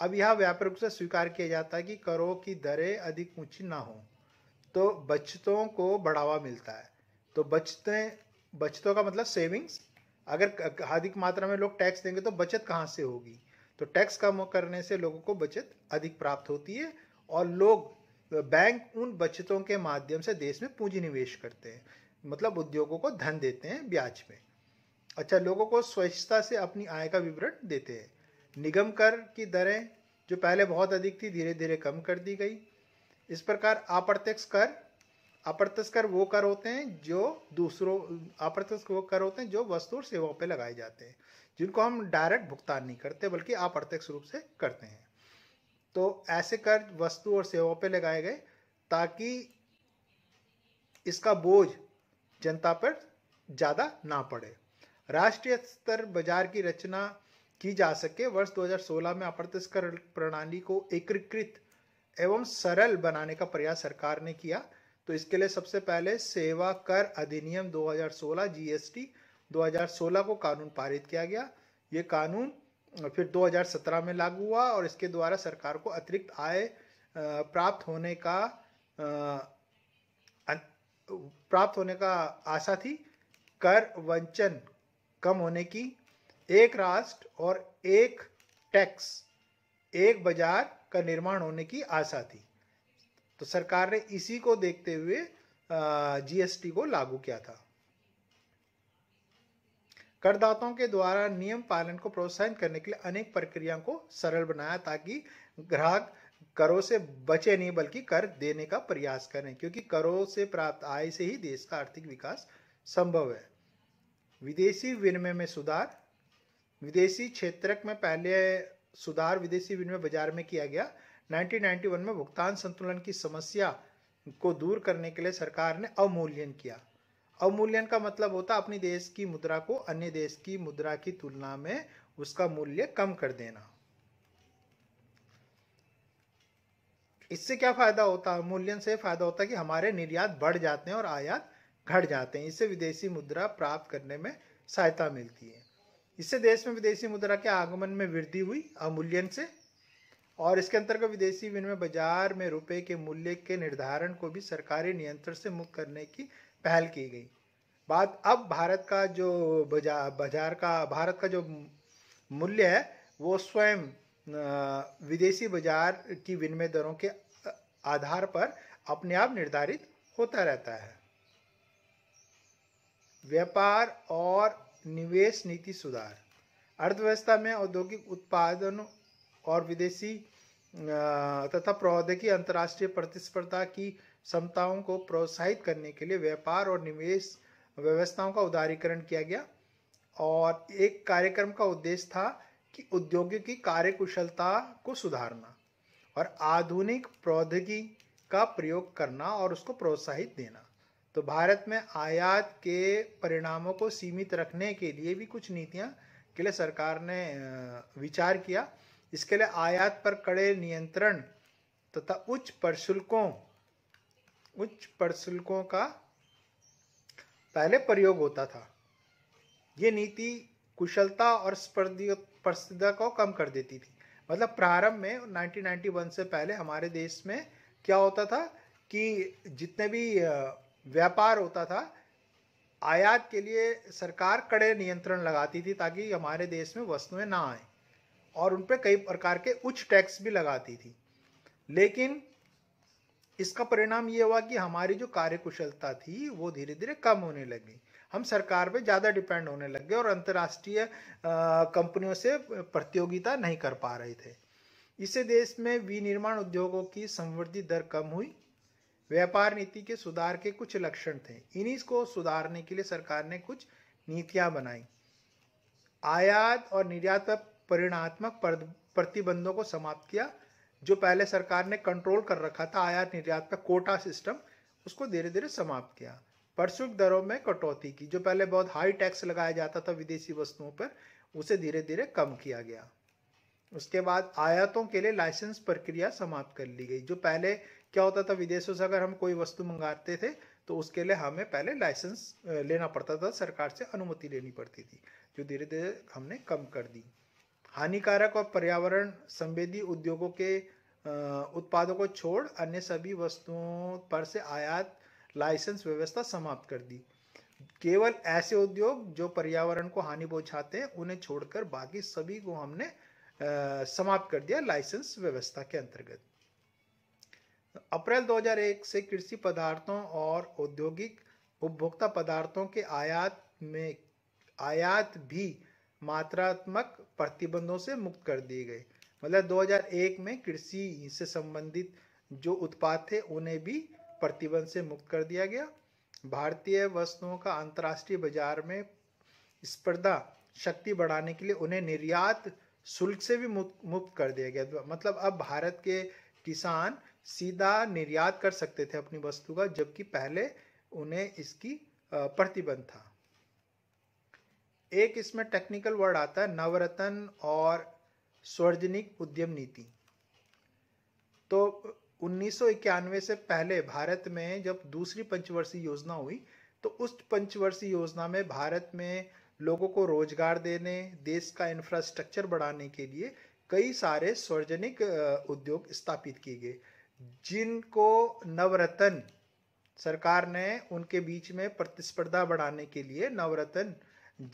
अब यह व्यापक रूप से स्वीकार किया जाता है कि करों की दरें अधिक ऊंची ना हो तो बचतों को बढ़ावा मिलता है तो बचतें बचतों का मतलब सेविंग्स अगर अधिक मात्रा में लोग टैक्स देंगे तो बचत कहाँ से होगी तो टैक्स कम करने से लोगों को बचत अधिक प्राप्त होती है और लोग बैंक उन बचतों के माध्यम से देश में पूंजी निवेश करते हैं मतलब उद्योगों को धन देते हैं ब्याज में अच्छा लोगों को स्वच्छता से अपनी आय का विवरण देते हैं निगम कर की दरें जो पहले बहुत अधिक थी धीरे धीरे कम कर दी गई इस प्रकार अप्रत्यक्ष कर अप्रत्यक्ष वो कर होते हैं जो दूसरों अप्रत्यक्ष वो कर होते हैं जो वस्तु और सेवाओं पर लगाए जाते हैं जिनको हम डायरेक्ट भुगतान नहीं करते बल्कि अप्रत्यक्ष रूप से करते हैं तो ऐसे कर वस्तु और सेवाओं पर लगाए गए ताकि इसका बोझ जनता पर ज़्यादा ना पड़े राष्ट्रीय स्तर बाजार की रचना की जा सके वर्ष 2016 में अप्रत्यक्ष कर प्रणाली को एकीकृत एवं सरल बनाने का प्रयास सरकार ने किया तो इसके लिए सबसे पहले सेवा कर अधिनियम 2016 जीएसटी 2016 को कानून पारित किया गया ये कानून फिर 2017 में लागू हुआ और इसके द्वारा सरकार को अतिरिक्त आय प्राप्त होने का अं, प्राप्त होने का आशा थी कर वंचन कम होने की एक राष्ट्र और एक टैक्स एक बाजार का निर्माण होने की आशा थी तो सरकार ने इसी को देखते हुए जीएसटी को लागू किया था करदाताओं के द्वारा नियम पालन को प्रोत्साहित करने के लिए अनेक प्रक्रियाओं को सरल बनाया ताकि ग्राहक करों से बचे नहीं बल्कि कर देने का प्रयास करें क्योंकि करों से प्राप्त आय से ही देश का आर्थिक विकास संभव है विदेशी विनिमय में सुधार विदेशी क्षेत्रक में पहले सुधार विदेशी विनिमय बाजार में किया गया 1991 में भुगतान संतुलन की समस्या को दूर करने के लिए सरकार ने अवमूल्यन किया अवमूल्यन का मतलब होता है अपनी देश की मुद्रा को अन्य देश की मुद्रा की तुलना में उसका मूल्य कम कर देना इससे क्या फायदा होता है मूल्यन से फायदा होता है कि हमारे निर्यात बढ़ जाते हैं और आयात घट जाते हैं इससे विदेशी मुद्रा प्राप्त करने में सहायता मिलती है इससे देश में विदेशी मुद्रा के आगमन में वृद्धि हुई अमूल्यन से और इसके अंतर्गत विदेशी विनिमय बाजार में रुपए के मूल्य के निर्धारण को भी सरकारी नियंत्रण से मुक्त करने की पहल की गई बात अब भारत का जो बाजार बाजार का भारत का जो मूल्य है वो स्वयं विदेशी बाजार की विनिमय दरों के आधार पर अपने आप निर्धारित होता रहता है व्यापार और निवेश नीति सुधार अर्थव्यवस्था में औद्योगिक उत्पादन और विदेशी तथा प्रौद्योगिकी अंतर्राष्ट्रीय प्रतिस्पर्धा की क्षमताओं को प्रोत्साहित करने के लिए व्यापार और निवेश व्यवस्थाओं का उदारीकरण किया गया और एक कार्यक्रम का उद्देश्य था कि उद्योगों की कार्यकुशलता को सुधारना और आधुनिक प्रौद्योगिकी का प्रयोग करना और उसको प्रोत्साहित देना तो भारत में आयात के परिणामों को सीमित रखने के लिए भी कुछ नीतियाँ के लिए सरकार ने विचार किया इसके लिए आयात पर कड़े नियंत्रण तथा तो उच्च प्रशुल्कों उच्च प्रशुल्कों का पहले प्रयोग होता था ये नीति कुशलता और स्पर्धा को कम कर देती थी मतलब प्रारंभ में 1991 से पहले हमारे देश में क्या होता था कि जितने भी व्यापार होता था आयात के लिए सरकार कड़े नियंत्रण लगाती थी ताकि हमारे देश में वस्तुएं ना आए और उन पर कई प्रकार के उच्च टैक्स भी लगाती थी लेकिन इसका परिणाम ये हुआ कि हमारी जो कार्यकुशलता थी वो धीरे धीरे कम होने लगी हम सरकार पे ज़्यादा डिपेंड होने लग गए और अंतर्राष्ट्रीय कंपनियों से प्रतियोगिता नहीं कर पा रहे थे इससे देश में विनिर्माण उद्योगों की संवृद्धि दर कम हुई व्यापार नीति के सुधार के कुछ लक्षण थे इन्हीं को सुधारने के लिए सरकार ने कुछ नीतियाँ बनाई आयात और निर्यात पर परिणात्मक प्रतिबंधों को समाप्त किया जो पहले सरकार ने कंट्रोल कर रखा था आयात निर्यात का कोटा सिस्टम उसको धीरे धीरे समाप्त किया प्रशुल्क दरों में कटौती की जो पहले बहुत हाई टैक्स लगाया जाता था विदेशी वस्तुओं पर उसे धीरे धीरे कम किया गया उसके बाद आयातों के लिए लाइसेंस प्रक्रिया समाप्त कर ली गई जो पहले क्या होता था विदेशों से अगर हम कोई वस्तु मंगाते थे तो उसके लिए हमें पहले लाइसेंस लेना पड़ता था सरकार से अनुमति लेनी पड़ती थी जो धीरे धीरे हमने कम कर दी हानिकारक और पर्यावरण संवेदी उद्योगों के उत्पादों को छोड़ अन्य सभी वस्तुओं पर से आयात लाइसेंस व्यवस्था समाप्त कर दी केवल ऐसे उद्योग जो पर्यावरण को हानि पहुंचाते हैं उन्हें छोड़कर बाकी सभी को हमने समाप्त कर दिया लाइसेंस व्यवस्था के अंतर्गत अप्रैल 2001 से कृषि पदार्थों और औद्योगिक उपभोक्ता पदार्थों के आयात में आयात भी मात्रात्मक प्रतिबंधों से मुक्त कर दिए गए मतलब 2001 में कृषि से संबंधित जो उत्पाद थे उन्हें भी प्रतिबंध से मुक्त कर दिया गया भारतीय वस्तुओं का अंतर्राष्ट्रीय बाजार में स्पर्धा शक्ति बढ़ाने के लिए उन्हें निर्यात शुल्क से भी मुक्त कर दिया गया मतलब अब भारत के किसान सीधा निर्यात कर सकते थे अपनी वस्तु का जबकि पहले उन्हें इसकी प्रतिबंध था एक इसमें टेक्निकल वर्ड आता है नवरत्न और सार्वजनिक उद्यम नीति तो 1991 से पहले भारत में जब दूसरी पंचवर्षीय योजना हुई तो उस पंचवर्षीय योजना में भारत में लोगों को रोजगार देने देश का इंफ्रास्ट्रक्चर बढ़ाने के लिए कई सारे सार्वजनिक उद्योग स्थापित किए गए जिनको नवरत्न सरकार ने उनके बीच में प्रतिस्पर्धा बढ़ाने के लिए नवरत्न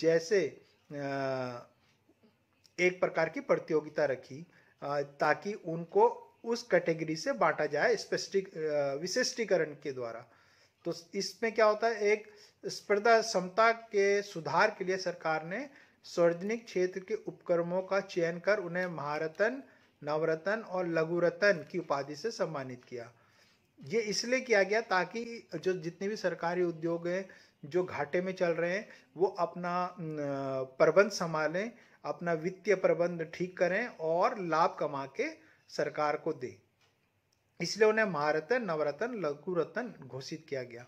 जैसे एक प्रकार की प्रतियोगिता रखी ताकि उनको उस कैटेगरी से बांटा जाए स्पेसिफिक विशिष्टीकरण के द्वारा तो इसमें क्या होता है एक स्पर्धा क्षमता के सुधार के लिए सरकार ने सार्वजनिक क्षेत्र के उपक्रमों का चयन कर उन्हें महारतन नवरत्न और लघुरत्न की उपाधि से सम्मानित किया ये इसलिए किया गया ताकि जो जितने भी सरकारी उद्योग हैं जो घाटे में चल रहे हैं वो अपना प्रबंध संभालें अपना वित्तीय प्रबंध ठीक करें और लाभ कमा के सरकार को दें इसलिए उन्हें महारत्न नवरत्न लघु रत्न घोषित किया गया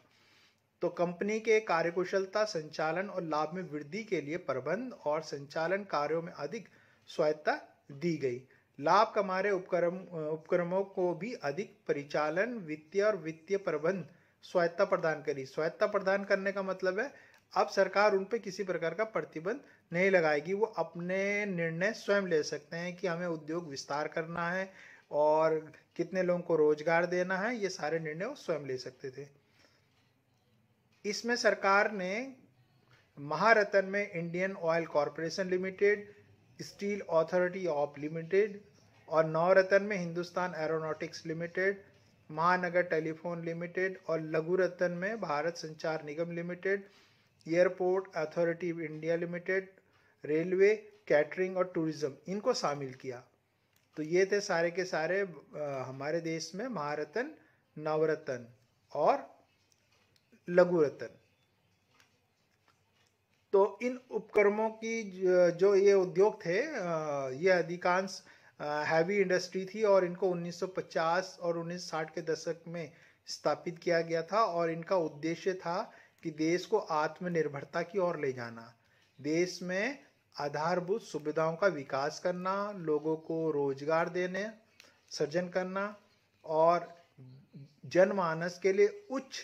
तो कंपनी के कार्यकुशलता संचालन और लाभ में वृद्धि के लिए प्रबंध और संचालन कार्यों में अधिक स्वायत्ता दी गई लाभ कमा रहे उपक्रम उपक्रमों को भी अधिक परिचालन वित्तीय और वित्तीय प्रबंध स्वायत्ता प्रदान करी स्वायत्ता प्रदान करने का मतलब है अब सरकार उन पर किसी प्रकार का प्रतिबंध नहीं लगाएगी वो अपने निर्णय स्वयं ले सकते हैं कि हमें उद्योग विस्तार करना है और कितने लोगों को रोजगार देना है ये सारे निर्णय वो स्वयं ले सकते थे इसमें सरकार ने महारतन में Indian Oil Corporation Limited Steel Authority of Limited और नवरत्न में Hindustan Aeronautics Limited Mahanagar Telephone Limited और लघु रत्न में Bharat Sanchar Nigam Limited Airport Authority of India Limited Railway Catering और टूरिज्म इनको शामिल किया तो ये थे सारे के सारे हमारे देश में महारत्न नवरत्न और लघु रत्न तो इन उपक्रमों की जो ये उद्योग थे ये अधिकांश हैवी इंडस्ट्री थी और इनको 1950 और 1960 के दशक में स्थापित किया गया था और इनका उद्देश्य था कि देश को आत्मनिर्भरता की ओर ले जाना देश में आधारभूत सुविधाओं का विकास करना लोगों को रोजगार देने सृजन करना और जनमानस के लिए उच्च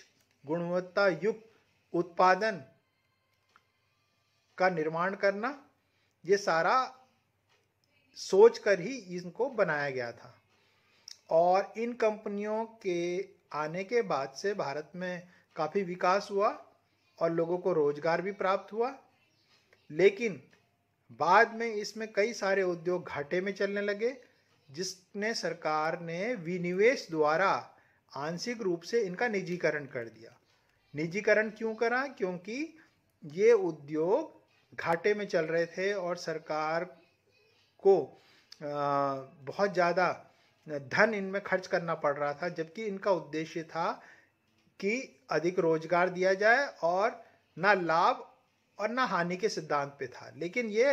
गुणवत्ता युक्त उत्पादन का निर्माण करना ये सारा सोच कर ही इनको बनाया गया था और इन कंपनियों के आने के बाद से भारत में काफ़ी विकास हुआ और लोगों को रोजगार भी प्राप्त हुआ लेकिन बाद में इसमें कई सारे उद्योग घाटे में चलने लगे जिसने सरकार ने विनिवेश द्वारा आंशिक रूप से इनका निजीकरण कर दिया निजीकरण क्यों करा क्योंकि ये उद्योग घाटे में चल रहे थे और सरकार को बहुत ज़्यादा धन इनमें खर्च करना पड़ रहा था जबकि इनका उद्देश्य था कि अधिक रोजगार दिया जाए और ना लाभ और ना हानि के सिद्धांत पे था लेकिन ये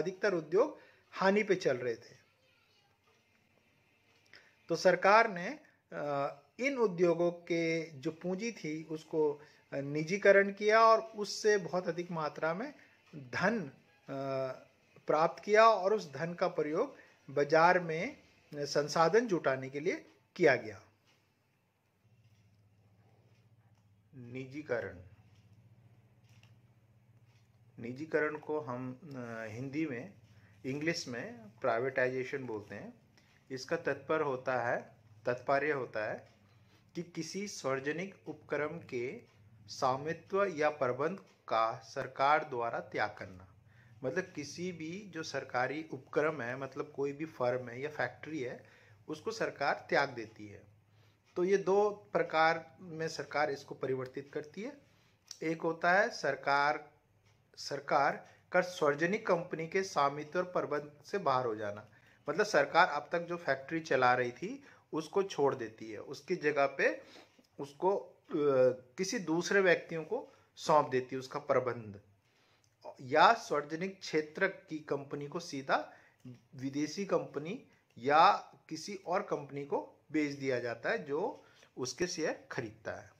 अधिकतर उद्योग हानि पे चल रहे थे तो सरकार ने इन उद्योगों के जो पूंजी थी उसको निजीकरण किया और उससे बहुत अधिक मात्रा में धन प्राप्त किया और उस धन का प्रयोग बाजार में संसाधन जुटाने के लिए किया गया निजीकरण निजीकरण को हम हिंदी में इंग्लिश में प्राइवेटाइजेशन बोलते हैं इसका तत्पर होता है तत्पर्य होता है कि किसी सार्वजनिक उपक्रम के स्वामित्व या प्रबंध का सरकार द्वारा त्याग करना मतलब किसी भी जो सरकारी उपक्रम है मतलब कोई भी फर्म है या फैक्ट्री है उसको सरकार त्याग देती है तो ये दो प्रकार में सरकार इसको परिवर्तित करती है एक होता है सरकार सरकार का सार्वजनिक कंपनी के स्वामित्व और प्रबंध से बाहर हो जाना मतलब सरकार अब तक जो फैक्ट्री चला रही थी उसको छोड़ देती है उसकी जगह पे उसको किसी दूसरे व्यक्तियों को सौंप देती है उसका प्रबंध या सार्वजनिक क्षेत्र की कंपनी को सीधा विदेशी कंपनी या किसी और कंपनी को बेच दिया जाता है जो उसके शेयर खरीदता है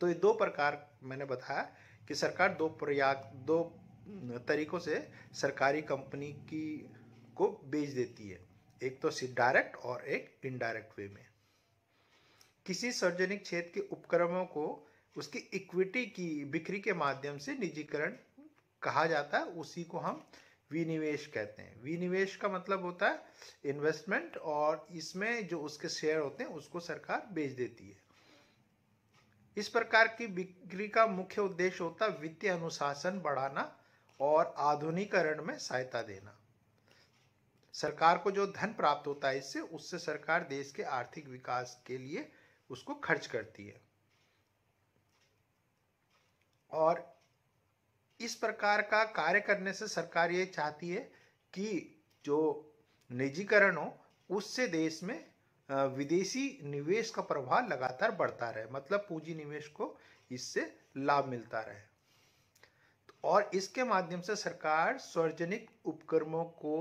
तो ये दो प्रकार मैंने बताया कि सरकार दो प्रयाग दो तरीकों से सरकारी कंपनी की को बेच देती है एक तो डायरेक्ट और एक इनडायरेक्ट वे में किसी सार्वजनिक क्षेत्र के उपक्रमों को उसकी इक्विटी की बिक्री के माध्यम से निजीकरण कहा जाता है उसी को हम विनिवेश कहते हैं विनिवेश का मतलब होता है इन्वेस्टमेंट और इसमें जो उसके शेयर होते हैं उसको सरकार बेच देती है इस प्रकार की बिक्री का मुख्य उद्देश्य होता है वित्तीय अनुशासन बढ़ाना और आधुनिकरण में सहायता देना सरकार को जो धन प्राप्त होता है इससे उससे सरकार देश के आर्थिक विकास के लिए उसको खर्च करती है और इस प्रकार का कार्य करने से सरकार ये चाहती है कि जो निजीकरण हो उससे देश में विदेशी निवेश का प्रभाव लगातार बढ़ता रहे मतलब पूंजी निवेश को इससे लाभ मिलता रहे तो और इसके माध्यम से सरकार सार्वजनिक उपक्रमों को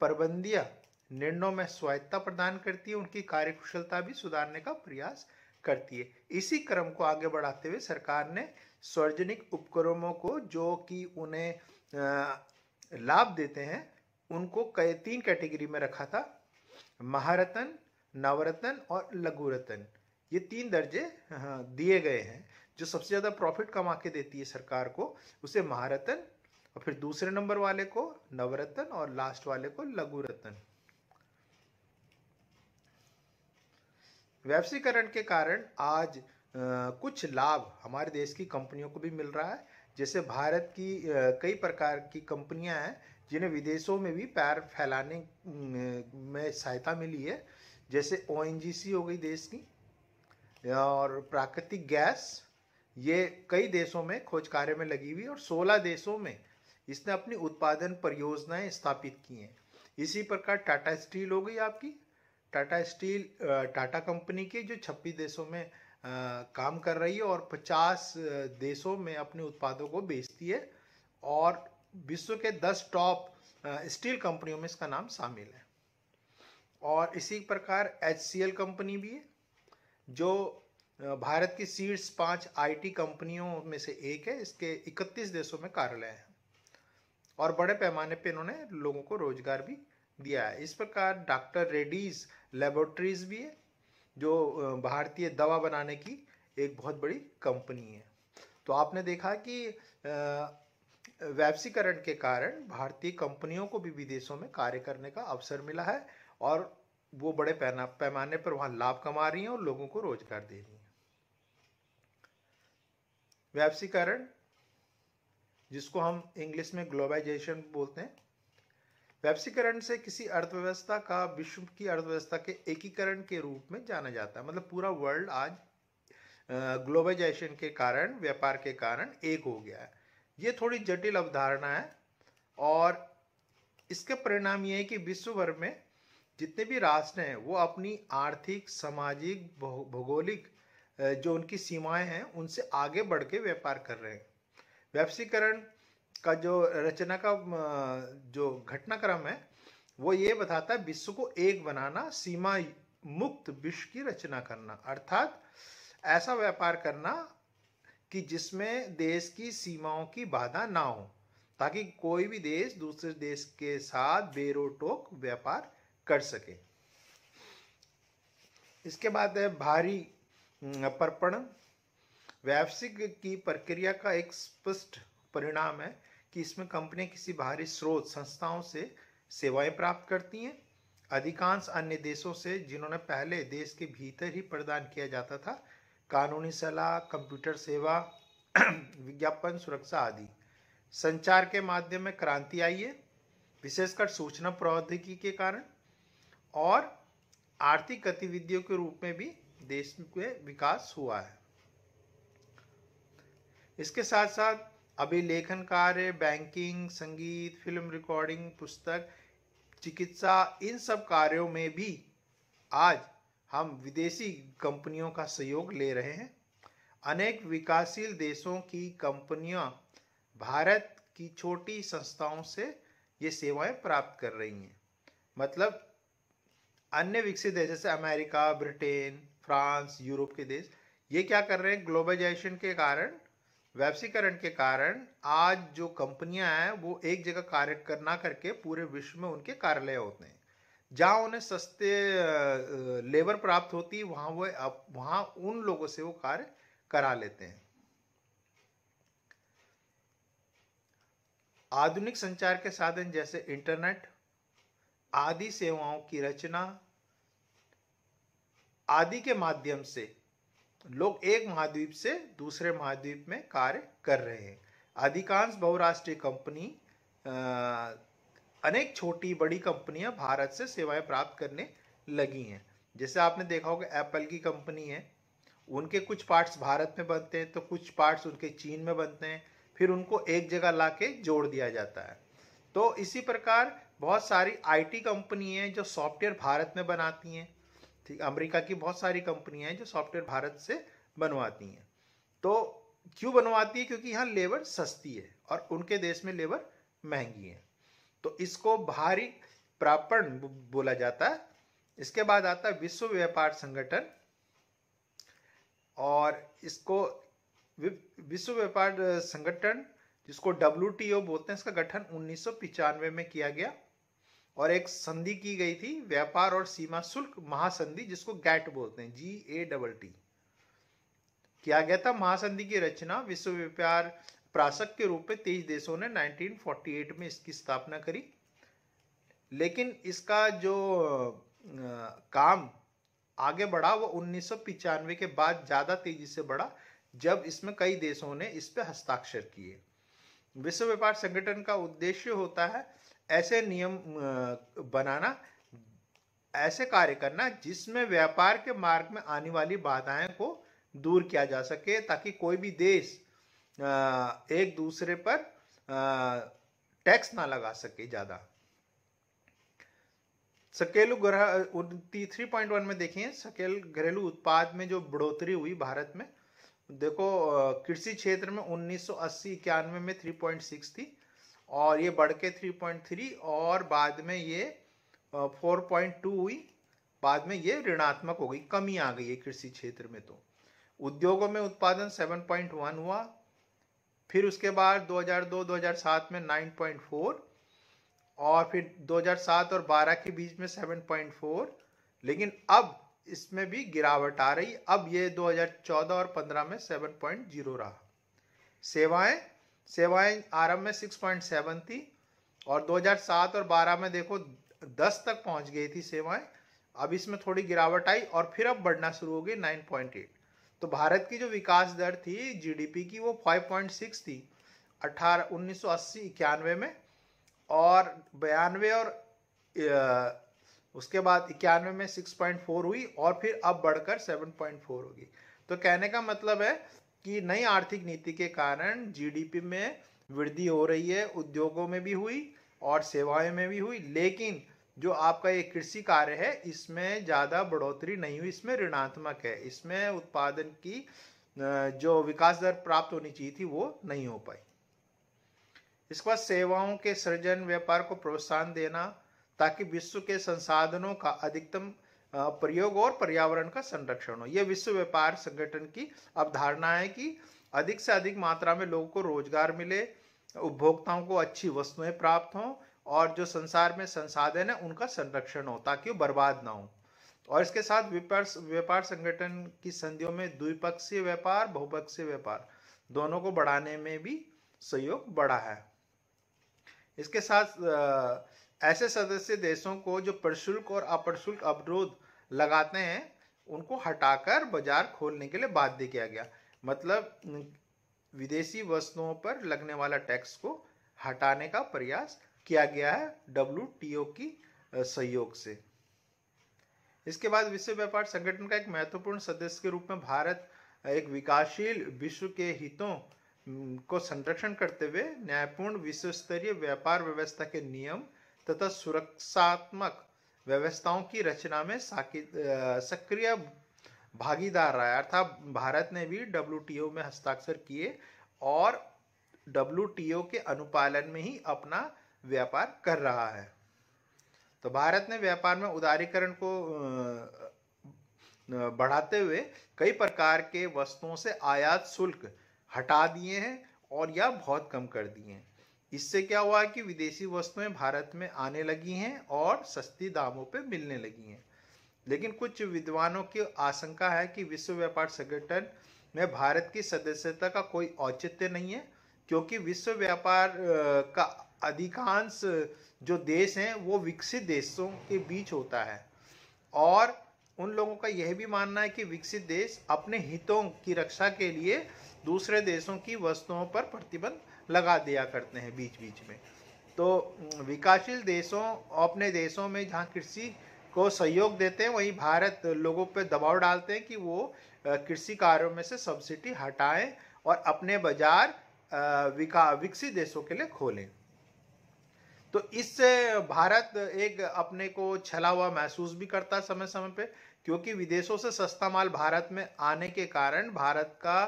प्रबंधीय निर्णयों में स्वायत्ता प्रदान करती है उनकी कार्यकुशलता भी सुधारने का प्रयास करती है इसी क्रम को आगे बढ़ाते हुए सरकार ने सार्वजनिक उपक्रमों को जो कि उन्हें लाभ देते हैं उनको कई तीन कैटेगरी में रखा था महारतन नवरत्न और लघु रतन ये तीन दर्जे दिए गए हैं जो सबसे ज़्यादा प्रॉफिट कमा के देती है सरकार को उसे महारतन और फिर दूसरे नंबर वाले को नवरत्न और लास्ट वाले को लघु रत्न वैश्वीकरण के कारण आज कुछ लाभ हमारे देश की कंपनियों को भी मिल रहा है जैसे भारत की कई प्रकार की कंपनियां हैं जिन्हें विदेशों में भी पैर फैलाने में सहायता मिली है जैसे ओ हो गई देश की और प्राकृतिक गैस ये कई देशों में खोज कार्य में लगी हुई और 16 देशों में इसने अपनी उत्पादन परियोजनाएं स्थापित की हैं इसी प्रकार टाटा स्टील हो गई आपकी टाटा स्टील टाटा कंपनी की जो 26 देशों में काम कर रही है और 50 देशों में अपने उत्पादों को बेचती है और विश्व के 10 टॉप स्टील कंपनियों में इसका नाम शामिल है और इसी प्रकार एच कंपनी भी है जो भारत की शीर्ष पाँच आईटी कंपनियों में से एक है इसके 31 देशों में कार्यालय हैं और बड़े पैमाने पे इन्होंने लोगों को रोजगार भी दिया है इस प्रकार डॉक्टर रेड्डीज लेबोरेटरीज भी है जो भारतीय दवा बनाने की एक बहुत बड़ी कंपनी है तो आपने देखा कि वैप्सीकरण के कारण भारतीय कंपनियों को भी विदेशों में कार्य करने का अवसर मिला है और वो बड़े पैना पैमाने पर वहाँ लाभ कमा रही हैं और लोगों को रोजगार दे रही हैं वैप्सीकरण जिसको हम इंग्लिश में ग्लोबलाइजेशन बोलते हैं वैप्सीकरण से किसी अर्थव्यवस्था का विश्व की अर्थव्यवस्था के एकीकरण के रूप में जाना जाता है मतलब पूरा वर्ल्ड आज ग्लोबलाइजेशन के कारण व्यापार के कारण एक हो गया है ये थोड़ी जटिल अवधारणा है और इसके परिणाम ये है कि विश्व भर में जितने भी राष्ट्र हैं वो अपनी आर्थिक सामाजिक भौगोलिक जो उनकी सीमाएं हैं उनसे आगे बढ़ के व्यापार कर रहे हैं वैश्वीकरण का जो रचना का जो घटनाक्रम है वो ये बताता है विश्व को एक बनाना सीमा मुक्त विश्व की रचना करना अर्थात ऐसा व्यापार करना कि जिसमें देश की सीमाओं की बाधा ना हो ताकि कोई भी देश दूसरे देश के साथ बेरोटोक व्यापार कर सके इसके बाद है भारी पर्पण व्यावसिक की प्रक्रिया का एक स्पष्ट परिणाम है कि इसमें कंपनियां किसी बाहरी स्रोत संस्थाओं से सेवाएं प्राप्त करती हैं अधिकांश अन्य देशों से जिन्होंने पहले देश के भीतर ही प्रदान किया जाता था कानूनी सलाह कंप्यूटर सेवा विज्ञापन सुरक्षा आदि संचार के माध्यम में क्रांति आई है विशेषकर सूचना प्रौद्योगिकी के कारण और आर्थिक गतिविधियों के रूप में भी देश में विकास हुआ है इसके साथ साथ अभिलेखन कार्य बैंकिंग संगीत फिल्म रिकॉर्डिंग पुस्तक चिकित्सा इन सब कार्यों में भी आज हम विदेशी कंपनियों का सहयोग ले रहे हैं अनेक विकासशील देशों की कंपनियां भारत की छोटी संस्थाओं से ये सेवाएं प्राप्त कर रही हैं मतलब अन्य विकसित देश जैसे अमेरिका ब्रिटेन फ्रांस यूरोप के देश ये क्या कर रहे हैं ग्लोबलाइजेशन के कारण वैप्सीकरण के कारण आज जो कंपनियां हैं वो एक जगह कार्य करना करके पूरे विश्व में उनके कार्यालय होते हैं जहाँ उन्हें सस्ते लेबर प्राप्त होती वहां वो वहां उन लोगों से वो कार्य करा लेते हैं आधुनिक संचार के साधन जैसे इंटरनेट आदि सेवाओं की रचना आदि के माध्यम से लोग एक महाद्वीप से दूसरे महाद्वीप में कार्य कर रहे हैं अधिकांश बहुराष्ट्रीय कंपनी अनेक छोटी बड़ी कंपनियां भारत से सेवाएं प्राप्त करने लगी हैं जैसे आपने देखा होगा एप्पल की कंपनी है उनके कुछ पार्ट्स भारत में बनते हैं तो कुछ पार्ट्स उनके चीन में बनते हैं फिर उनको एक जगह ला के जोड़ दिया जाता है तो इसी प्रकार बहुत सारी आईटी कंपनी हैं जो सॉफ्टवेयर भारत में बनाती हैं ठीक अमेरिका की बहुत सारी कंपनियां हैं जो सॉफ्टवेयर भारत से बनवाती हैं तो क्यों बनवाती है क्योंकि यहाँ लेबर सस्ती है और उनके देश में लेबर महंगी है तो इसको भारी प्रापण बोला जाता है इसके बाद आता है विश्व व्यापार संगठन और इसको विश्व व्यापार संगठन जिसको डब्ल्यू बोलते हैं इसका गठन उन्नीस में किया गया और एक संधि की गई थी व्यापार और सीमा शुल्क महासंधि जिसको गैट बोलते हैं जी ए डबल टी किया गया था महासंधि की रचना विश्व व्यापार प्रासक के रूप में तेईस देशों ने 1948 में इसकी स्थापना करी लेकिन इसका जो काम आगे बढ़ा वो उन्नीस के बाद ज़्यादा तेजी से बढ़ा जब इसमें कई देशों ने इस पर हस्ताक्षर किए विश्व व्यापार संगठन का उद्देश्य होता है ऐसे नियम बनाना ऐसे कार्य करना जिसमें व्यापार के मार्ग में आने वाली बाधाएं को दूर किया जा सके ताकि कोई भी देश एक दूसरे पर टैक्स ना लगा सके ज़्यादा सकेलु ग्रह थ्री पॉइंट वन में देखिए सकेल घरेलू उत्पाद में जो बढ़ोतरी हुई भारत में देखो कृषि क्षेत्र में उन्नीस सौ अस्सी इक्यानवे में थ्री पॉइंट सिक्स थी और ये बढ़ के 3.3 और बाद में ये 4.2 हुई बाद में ये ऋणात्मक हो गई कमी आ गई है कृषि क्षेत्र में तो उद्योगों में उत्पादन 7.1 हुआ फिर उसके बाद 2002-2007 में 9.4 और फिर 2007 और 12 के बीच में 7.4 लेकिन अब इसमें भी गिरावट आ रही अब ये 2014 और 15 में 7.0 रहा सेवाएं सेवाएं आरंभ में सिक्स पॉइंट सेवन थी और दो हजार सात और बारह में देखो दस तक पहुंच गई थी सेवाएं अब इसमें थोड़ी गिरावट आई और फिर अब बढ़ना शुरू हो गई नाइन पॉइंट एट तो भारत की जो विकास दर थी जीडीपी की वो फाइव पॉइंट सिक्स थी अठारह उन्नीस सौ अस्सी इक्यानवे में और बयानवे और उसके बाद इक्यानवे में फोर हुई और फिर अब बढ़कर फोर होगी तो कहने का मतलब है कि नई आर्थिक नीति के कारण जीडीपी में वृद्धि हो रही है उद्योगों में भी हुई और सेवाएं में भी हुई लेकिन जो आपका ये कृषि कार्य है इसमें ज़्यादा बढ़ोतरी नहीं हुई इसमें ऋणात्मक है इसमें उत्पादन की जो विकास दर प्राप्त होनी चाहिए थी वो नहीं हो पाई इसके बाद सेवाओं के सृजन व्यापार को प्रोत्साहन देना ताकि विश्व के संसाधनों का अधिकतम प्रयोग और पर्यावरण का संरक्षण हो यह विश्व व्यापार संगठन की अवधारणा है कि अधिक से अधिक मात्रा में लोगों को रोजगार मिले उपभोक्ताओं को अच्छी वस्तुएं प्राप्त हों और जो संसार में संसाधन है उनका संरक्षण हो ताकि वो बर्बाद ना हो और इसके साथ व्यापार व्यापार संगठन की संधियों में द्विपक्षीय व्यापार बहुपक्षीय व्यापार दोनों को बढ़ाने में भी सहयोग बढ़ा है इसके साथ ऐसे सदस्य देशों को जो प्रशुल्क और अप्रशुल्क अवरोध लगाते हैं उनको हटाकर बाजार खोलने के लिए बाध्य किया गया मतलब विदेशी वस्तुओं पर लगने वाला टैक्स को हटाने का प्रयास किया गया है डब्ल्यू की सहयोग से इसके बाद विश्व व्यापार संगठन का एक महत्वपूर्ण सदस्य के रूप में भारत एक विकासशील विश्व के हितों को संरक्षण करते हुए न्यायपूर्ण विश्व स्तरीय व्यापार व्यवस्था के नियम तथा सुरक्षात्मक व्यवस्थाओं की रचना में सक्रिय भागीदार रहा है अर्थात भारत ने भी डब्ल्यू में हस्ताक्षर किए और डब्ल्यू के अनुपालन में ही अपना व्यापार कर रहा है तो भारत ने व्यापार में उदारीकरण को बढ़ाते हुए कई प्रकार के वस्तुओं से आयात शुल्क हटा दिए हैं और या बहुत कम कर दिए हैं इससे क्या हुआ कि विदेशी वस्तुएं भारत में आने लगी हैं और सस्ती दामों पर मिलने लगी हैं लेकिन कुछ विद्वानों की आशंका है कि विश्व व्यापार संगठन में भारत की सदस्यता का कोई औचित्य नहीं है क्योंकि विश्व व्यापार का अधिकांश जो देश हैं वो विकसित देशों के बीच होता है और उन लोगों का यह भी मानना है कि विकसित देश अपने हितों की रक्षा के लिए दूसरे देशों की वस्तुओं पर प्रतिबंध लगा दिया करते हैं बीच बीच में तो विकासशील देशों अपने देशों में जहाँ कृषि को सहयोग देते हैं वहीं भारत लोगों पर दबाव डालते हैं कि वो कृषि कार्यों में से सब्सिडी हटाएं और अपने बाजार विका विकसित देशों के लिए खोलें तो इससे भारत एक अपने को छला हुआ महसूस भी करता है समय समय पे क्योंकि विदेशों से सस्ता माल भारत में आने के कारण भारत का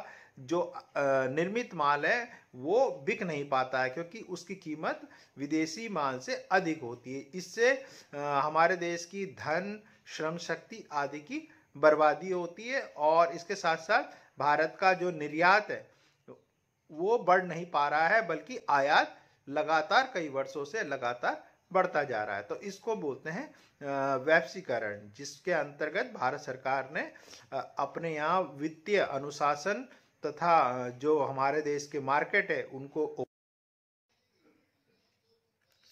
जो निर्मित माल है वो बिक नहीं पाता है क्योंकि उसकी कीमत विदेशी माल से अधिक होती है इससे हमारे देश की धन श्रम शक्ति आदि की बर्बादी होती है और इसके साथ साथ भारत का जो निर्यात है वो बढ़ नहीं पा रहा है बल्कि आयात लगातार कई वर्षों से लगातार बढ़ता जा रहा है तो इसको बोलते हैं वैप्सीकरण जिसके अंतर्गत भारत सरकार ने अपने यहाँ वित्तीय अनुशासन तथा जो हमारे देश के मार्केट है उनको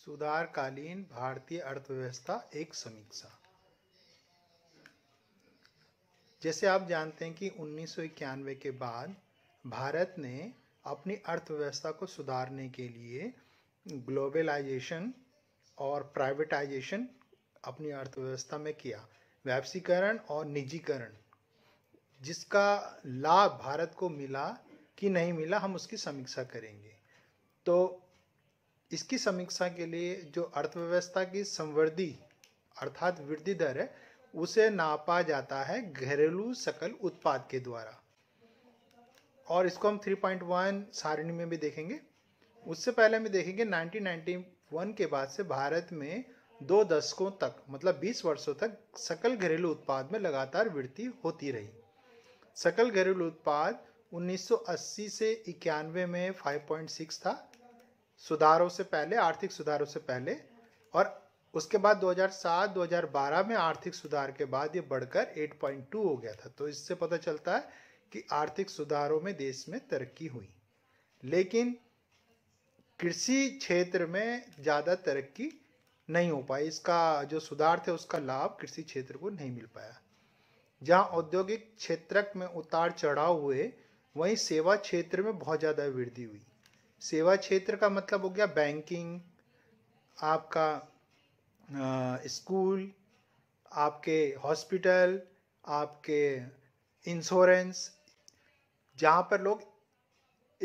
सुधारकालीन भारतीय अर्थव्यवस्था एक समीक्षा जैसे आप जानते हैं कि उन्नीस के बाद भारत ने अपनी अर्थव्यवस्था को सुधारने के लिए ग्लोबलाइजेशन और प्राइवेटाइजेशन अपनी अर्थव्यवस्था में किया वैप्सीकरण और निजीकरण जिसका लाभ भारत को मिला कि नहीं मिला हम उसकी समीक्षा करेंगे तो इसकी समीक्षा के लिए जो अर्थव्यवस्था की संवृद्धि अर्थात वृद्धि दर है उसे नापा जाता है घरेलू सकल उत्पाद के द्वारा और इसको हम 3.1 सारणी में भी देखेंगे उससे पहले हम देखेंगे 1991 के बाद से भारत में दो दशकों तक मतलब 20 वर्षों तक सकल घरेलू उत्पाद में लगातार वृद्धि होती रही सकल घरेलू उत्पाद 1980 से इक्यानवे में 5.6 था सुधारों से पहले आर्थिक सुधारों से पहले और उसके बाद 2007-2012 में आर्थिक सुधार के बाद ये बढ़कर 8.2 हो गया था तो इससे पता चलता है कि आर्थिक सुधारों में देश में तरक्की हुई लेकिन कृषि क्षेत्र में ज़्यादा तरक्की नहीं हो पाई इसका जो सुधार थे उसका लाभ कृषि क्षेत्र को नहीं मिल पाया जहां औद्योगिक क्षेत्र में उतार चढ़ाव हुए वहीं सेवा क्षेत्र में बहुत ज़्यादा वृद्धि हुई सेवा क्षेत्र का मतलब हो गया बैंकिंग आपका स्कूल आपके हॉस्पिटल आपके इंश्योरेंस जहाँ पर लोग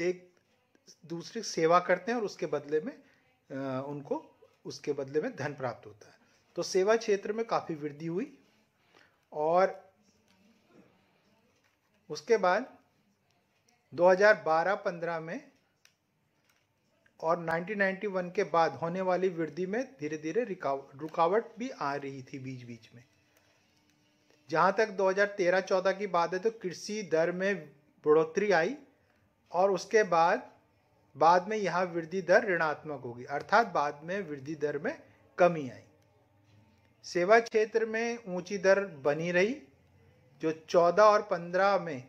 एक दूसरी सेवा करते हैं और उसके बदले में आ, उनको उसके बदले में धन प्राप्त होता है तो सेवा क्षेत्र में काफ़ी वृद्धि हुई और उसके बाद 2012-15 में और 1991 के बाद होने वाली वृद्धि में धीरे धीरे रुकावट भी आ रही थी बीच बीच में जहां तक 2013-14 की बात है तो कृषि दर में बढ़ोतरी आई और उसके बाद बाद में यहां वृद्धि दर ऋणात्मक होगी अर्थात बाद में वृद्धि दर में कमी आई सेवा क्षेत्र में ऊंची दर बनी रही जो 14 और 15 में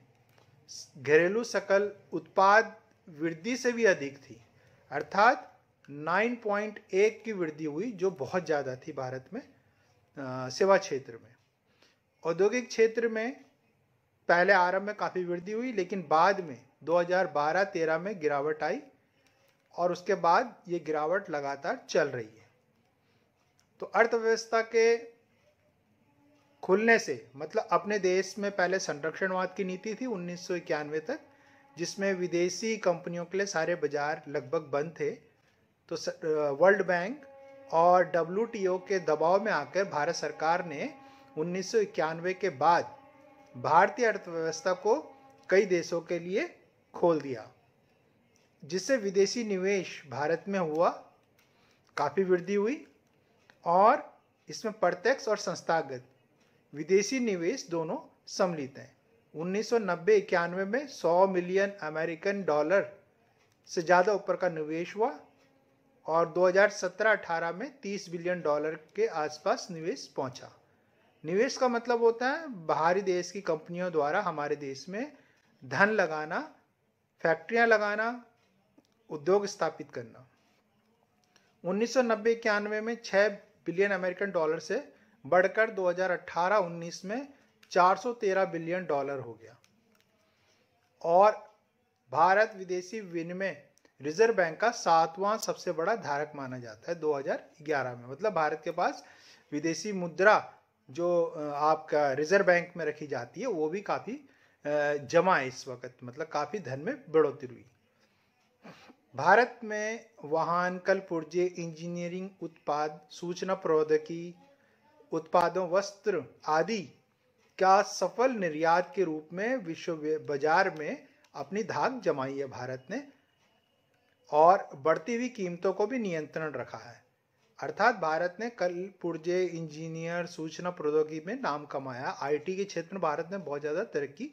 घरेलू सकल उत्पाद वृद्धि से भी अधिक थी अर्थात 9.1 की वृद्धि हुई जो बहुत ज़्यादा थी भारत में आ, सेवा क्षेत्र में औद्योगिक क्षेत्र में पहले आरंभ में काफ़ी वृद्धि हुई लेकिन बाद में 2012-13 में गिरावट आई और उसके बाद ये गिरावट लगातार चल रही है तो अर्थव्यवस्था के खुलने से मतलब अपने देश में पहले संरक्षणवाद की नीति थी उन्नीस तक जिसमें विदेशी कंपनियों के लिए सारे बाजार लगभग बंद थे तो वर्ल्ड बैंक और डब्ल्यू के दबाव में आकर भारत सरकार ने उन्नीस के बाद भारतीय अर्थव्यवस्था को कई देशों के लिए खोल दिया जिससे विदेशी निवेश भारत में हुआ काफ़ी वृद्धि हुई और इसमें प्रत्यक्ष और संस्थागत विदेशी निवेश दोनों सम्मिलित हैं उन्नीस सौ में 100 मिलियन अमेरिकन डॉलर से ज़्यादा ऊपर का निवेश हुआ और 2017-18 में 30 बिलियन डॉलर के आसपास निवेश पहुंचा। निवेश का मतलब होता है बाहरी देश की कंपनियों द्वारा हमारे देश में धन लगाना फैक्ट्रियां लगाना उद्योग स्थापित करना उन्नीस सौ में 6 बिलियन अमेरिकन डॉलर से बढ़कर 2018-19 में 413 बिलियन डॉलर हो गया और भारत विदेशी विनिमय रिजर्व बैंक का सातवां सबसे बड़ा धारक माना जाता है 2011 में मतलब भारत के पास विदेशी मुद्रा जो आपका रिजर्व बैंक में रखी जाती है वो भी काफ़ी जमा है इस वक्त मतलब काफ़ी धन में बढ़ोतरी हुई भारत में वाहन कल पुर्जे इंजीनियरिंग उत्पाद सूचना प्रौद्योगिकी उत्पादों वस्त्र आदि का सफल निर्यात के रूप में विश्व बाजार में अपनी धाक जमाई है भारत ने और बढ़ती हुई कीमतों को भी नियंत्रण रखा है अर्थात भारत ने कल पुर्जे इंजीनियर सूचना प्रौद्योगिकी में नाम कमाया आईटी के क्षेत्र में भारत ने बहुत ज़्यादा तरक्की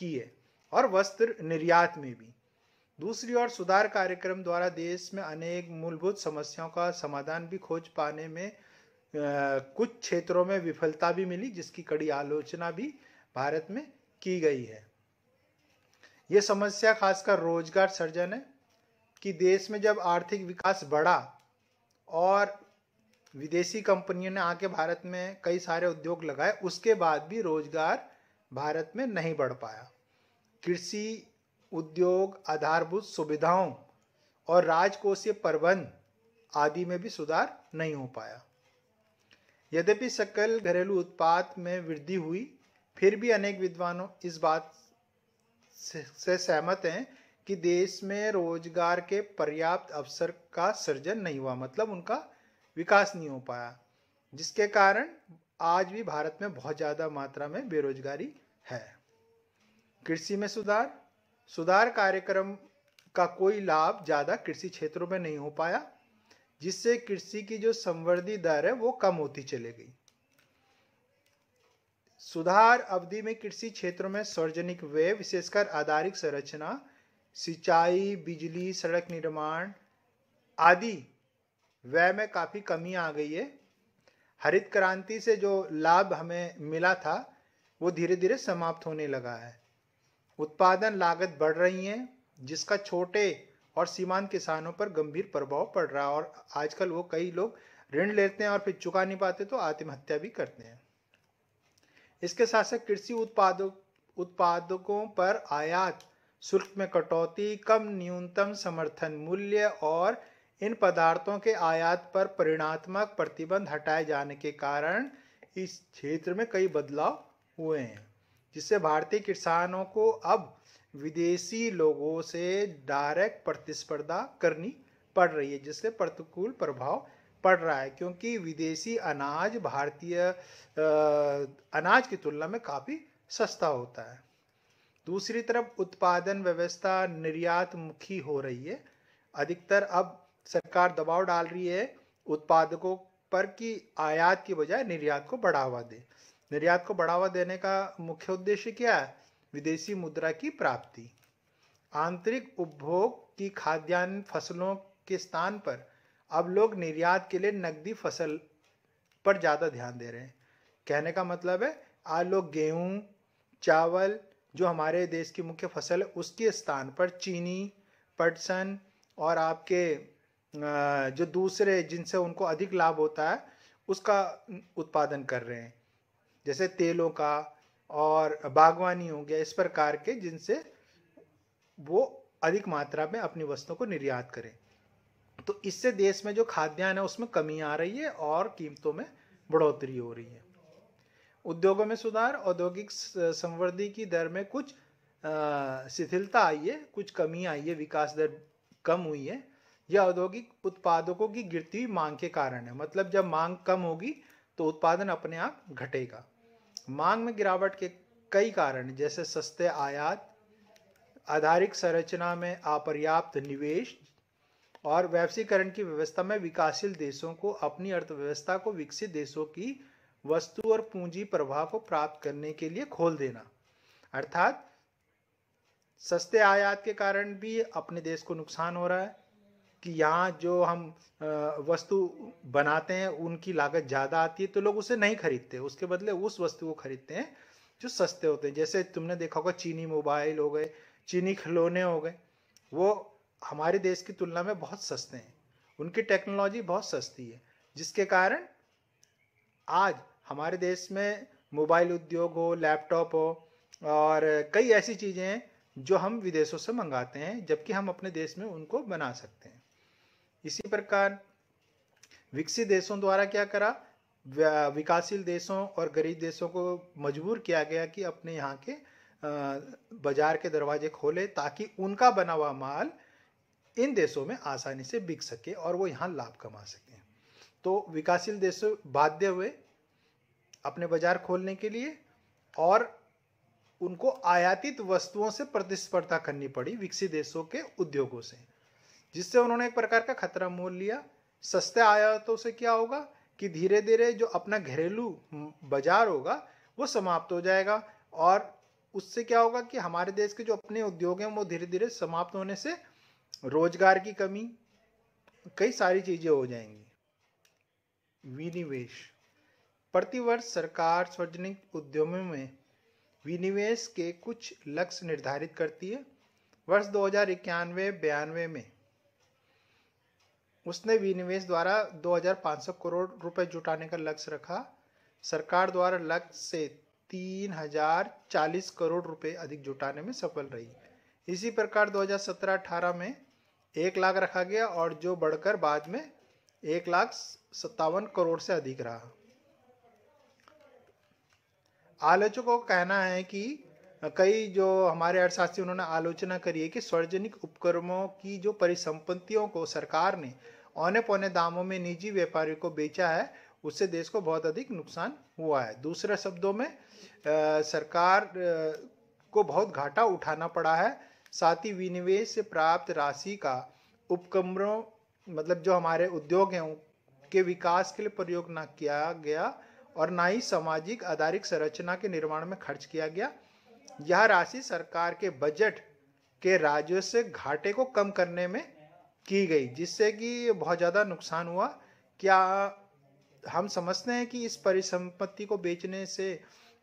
की है और वस्त्र निर्यात में भी दूसरी ओर सुधार कार्यक्रम द्वारा देश में अनेक मूलभूत समस्याओं का समाधान भी खोज पाने में कुछ क्षेत्रों में विफलता भी मिली जिसकी कड़ी आलोचना भी भारत में की गई है ये समस्या खासकर रोजगार सर्जन है कि देश में जब आर्थिक विकास बढ़ा और विदेशी कंपनियों ने आके भारत में कई सारे उद्योग लगाए उसके बाद भी रोजगार भारत में नहीं बढ़ पाया कृषि उद्योग आधारभूत सुविधाओं और राजकोषीय प्रबंध आदि में भी सुधार नहीं हो पाया यद्यपि सकल घरेलू उत्पाद में वृद्धि हुई फिर भी अनेक विद्वानों इस बात से सहमत हैं कि देश में रोजगार के पर्याप्त अवसर का सृजन नहीं हुआ मतलब उनका विकास नहीं हो पाया जिसके कारण आज भी भारत में बहुत ज़्यादा मात्रा में बेरोजगारी है कृषि में सुधार सुधार कार्यक्रम का कोई लाभ ज़्यादा कृषि क्षेत्रों में नहीं हो पाया जिससे कृषि की जो संवर्धी दर है वो कम होती चले गई सुधार अवधि में कृषि क्षेत्रों में सार्वजनिक व्यय विशेषकर आधारिक संरचना सिंचाई बिजली सड़क निर्माण आदि व्यय में काफ़ी कमी आ गई है हरित क्रांति से जो लाभ हमें मिला था वो धीरे धीरे समाप्त होने लगा है उत्पादन लागत बढ़ रही है जिसका छोटे और सीमांत किसानों पर गंभीर प्रभाव पड़ रहा है और आजकल वो कई लोग ऋण लेते हैं और फिर चुका नहीं पाते तो आत्महत्या भी करते हैं इसके साथ साथ कृषि उत्पादों उत्पादकों पर आयात शुल्क में कटौती कम न्यूनतम समर्थन मूल्य और इन पदार्थों के आयात पर परिणात्मक प्रतिबंध हटाए जाने के कारण इस क्षेत्र में कई बदलाव हुए हैं जिससे भारतीय किसानों को अब विदेशी लोगों से डायरेक्ट प्रतिस्पर्धा करनी पड़ रही है जिससे प्रतिकूल प्रभाव पड़ रहा है क्योंकि विदेशी अनाज भारतीय अनाज की तुलना में काफ़ी सस्ता होता है दूसरी तरफ उत्पादन व्यवस्था निर्यात मुखी हो रही है अधिकतर अब सरकार दबाव डाल रही है उत्पादकों पर कि आयात की बजाय निर्यात को बढ़ावा दे निर्यात को बढ़ावा देने का मुख्य उद्देश्य क्या है विदेशी मुद्रा की प्राप्ति आंतरिक उपभोग की खाद्यान्न फसलों के स्थान पर अब लोग निर्यात के लिए नकदी फसल पर ज़्यादा ध्यान दे रहे हैं कहने का मतलब है आज लोग गेहूँ चावल जो हमारे देश की मुख्य फसल है उसके स्थान पर चीनी पटसन और आपके जो दूसरे जिनसे उनको अधिक लाभ होता है उसका उत्पादन कर रहे हैं जैसे तेलों का और बागवानी हो गया इस प्रकार के जिनसे वो अधिक मात्रा में अपनी वस्तुओं को निर्यात करें तो इससे देश में जो खाद्यान्न है उसमें कमी आ रही है और कीमतों में बढ़ोतरी हो रही है उद्योगों में सुधार औद्योगिक संवृद्धि की दर में कुछ शिथिलता आई है कुछ कमी आई है विकास दर कम हुई है यह औद्योगिक उत्पादकों की गिरती हुई मांग के कारण है मतलब जब मांग कम होगी तो उत्पादन अपने आप घटेगा मांग में गिरावट के कई कारण जैसे सस्ते आयात आधारिक संरचना में अपर्याप्त निवेश और वैश्वीकरण की व्यवस्था में विकासशील देशों को अपनी अर्थव्यवस्था को विकसित देशों की वस्तु और पूंजी प्रभाव को प्राप्त करने के लिए खोल देना अर्थात सस्ते आयात के कारण भी अपने देश को नुकसान हो रहा है कि यहाँ जो हम वस्तु बनाते हैं उनकी लागत ज़्यादा आती है तो लोग उसे नहीं खरीदते उसके बदले उस वस्तु को खरीदते हैं जो सस्ते होते हैं जैसे तुमने देखा होगा चीनी मोबाइल हो गए चीनी खिलौने हो गए वो हमारे देश की तुलना में बहुत सस्ते हैं उनकी टेक्नोलॉजी बहुत सस्ती है जिसके कारण आज हमारे देश में मोबाइल उद्योग हो लैपटॉप हो और कई ऐसी चीज़ें हैं जो हम विदेशों से मंगाते हैं जबकि हम अपने देश में उनको बना सकते हैं इसी प्रकार विकसित देशों द्वारा क्या करा विकासशील देशों और गरीब देशों को मजबूर किया गया कि अपने यहाँ के बाजार के दरवाजे खोले ताकि उनका बना हुआ माल इन देशों में आसानी से बिक सके और वो यहाँ लाभ कमा सके तो विकासशील देश बाध्य हुए अपने बाजार खोलने के लिए और उनको आयातित वस्तुओं से प्रतिस्पर्धा करनी पड़ी विकसित देशों के उद्योगों से जिससे उन्होंने एक प्रकार का खतरा मोल लिया सस्ते आयातों से क्या होगा कि धीरे धीरे जो अपना घरेलू बाजार होगा वो समाप्त हो जाएगा और उससे क्या होगा कि हमारे देश के जो अपने उद्योग हैं वो धीरे धीरे समाप्त होने से रोजगार की कमी कई सारी चीज़ें हो जाएंगी विनिवेश प्रतिवर्ष सरकार सार्वजनिक उद्यमों में विनिवेश के कुछ लक्ष्य निर्धारित करती है वर्ष दो हजार इक्यानवे बयानवे में उसने विनिवेश द्वारा 2,500 करोड़ रुपए जुटाने का लक्ष्य रखा सरकार द्वारा लक्ष्य से 3,040 करोड़ रुपए अधिक जुटाने में सफल रही इसी प्रकार 2017-18 में एक लाख रखा गया और जो बढ़कर बाद में एक लाख सत्तावन करोड़ से अधिक रहा आलोचकों का कहना है कि कई जो हमारे अर्थशास्त्री उन्होंने आलोचना करी है कि सार्वजनिक उपक्रमों की जो परिसंपत्तियों को सरकार ने औने पौने दामों में निजी व्यापारी को बेचा है उससे देश को बहुत अधिक नुकसान हुआ है दूसरे शब्दों में आ, सरकार आ, को बहुत घाटा उठाना पड़ा है साथ ही विनिवेश से प्राप्त राशि का उपकमरों मतलब जो हमारे उद्योग हैं उनके विकास के लिए प्रयोग ना किया गया और ना ही सामाजिक आधारिक संरचना के निर्माण में खर्च किया गया यह राशि सरकार के बजट के राजस्व घाटे को कम करने में की गई जिससे कि बहुत ज़्यादा नुकसान हुआ क्या हम समझते हैं कि इस परिसंपत्ति को बेचने से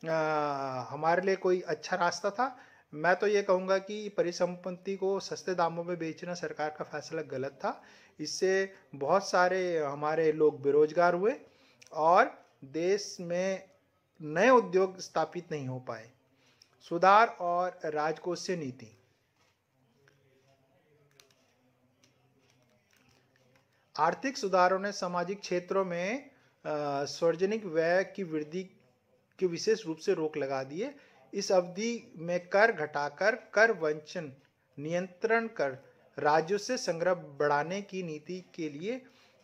आ, हमारे लिए कोई अच्छा रास्ता था मैं तो ये कहूँगा कि परिसंपत्ति को सस्ते दामों में बेचना सरकार का फैसला गलत था इससे बहुत सारे हमारे लोग बेरोजगार हुए और देश में नए उद्योग स्थापित नहीं हो पाए सुधार और राजकोषीय नीति आर्थिक सुधारों ने सामाजिक क्षेत्रों में सार्वजनिक व्यय की वृद्धि के विशेष रूप से रोक लगा दी है इस अवधि में कर घटाकर कर वंचन नियंत्रण कर राज्यों से संग्रह बढ़ाने की नीति के लिए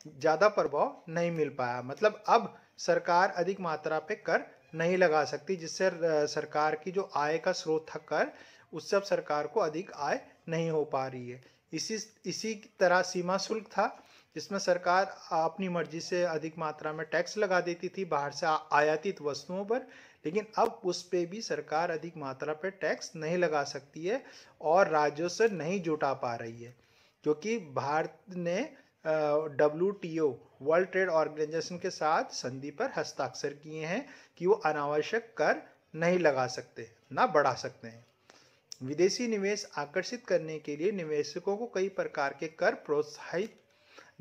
ज़्यादा प्रभाव नहीं मिल पाया मतलब अब सरकार अधिक मात्रा पे कर नहीं लगा सकती जिससे सरकार की जो आय का स्रोत था कर उससे अब सरकार को अधिक आय नहीं हो पा रही है इसी इसी तरह सीमा शुल्क था इसमें सरकार अपनी मर्जी से अधिक मात्रा में टैक्स लगा देती थी बाहर से आयातित वस्तुओं पर लेकिन अब उस पर भी सरकार अधिक मात्रा पर टैक्स नहीं लगा सकती है और राज्यों से नहीं जुटा पा रही है क्योंकि भारत ने W T O World Trade Organization के साथ संधि पर हस्ताक्षर किए हैं कि वो अनावश्यक कर नहीं लगा सकते ना बढ़ा सकते हैं विदेशी निवेश आकर्षित करने के लिए निवेशकों को कई प्रकार के कर प्रोत्साहित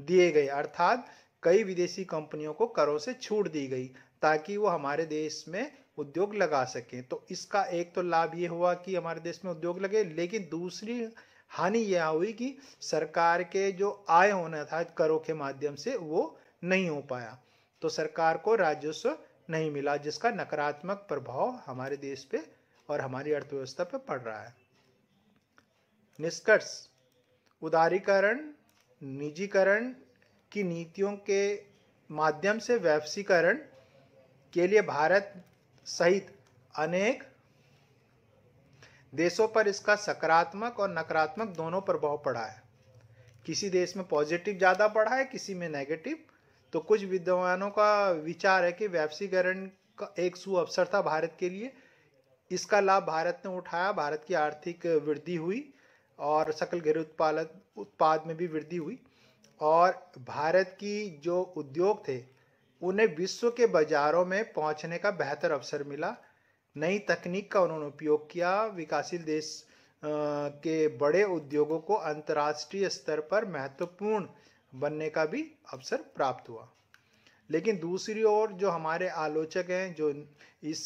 दिए गए अर्थात कई विदेशी कंपनियों को करों से छूट दी गई ताकि वो हमारे देश में उद्योग लगा सकें तो इसका एक तो लाभ ये हुआ कि हमारे देश में उद्योग लगे लेकिन दूसरी हानि यह हुई कि सरकार के जो आय होना था करों के माध्यम से वो नहीं हो पाया तो सरकार को राजस्व नहीं मिला जिसका नकारात्मक प्रभाव हमारे देश पे और हमारी अर्थव्यवस्था पे पड़ रहा है निष्कर्ष उदारीकरण निजीकरण की नीतियों के माध्यम से वैपसीकरण के लिए भारत सहित अनेक देशों पर इसका सकारात्मक और नकारात्मक दोनों प्रभाव पड़ा है किसी देश में पॉजिटिव ज़्यादा पड़ा है किसी में नेगेटिव तो कुछ विद्वानों का विचार है कि वैपसीकरण का एक सुअवसर था भारत के लिए इसका लाभ भारत ने उठाया भारत की आर्थिक वृद्धि हुई और सकल घरेलू उत्पादक उत्पाद में भी वृद्धि हुई और भारत की जो उद्योग थे उन्हें विश्व के बाजारों में पहुंचने का बेहतर अवसर मिला नई तकनीक का उन्होंने उपयोग किया विकासशील देश के बड़े उद्योगों को अंतर्राष्ट्रीय स्तर पर महत्वपूर्ण बनने का भी अवसर प्राप्त हुआ लेकिन दूसरी ओर जो हमारे आलोचक हैं जो इस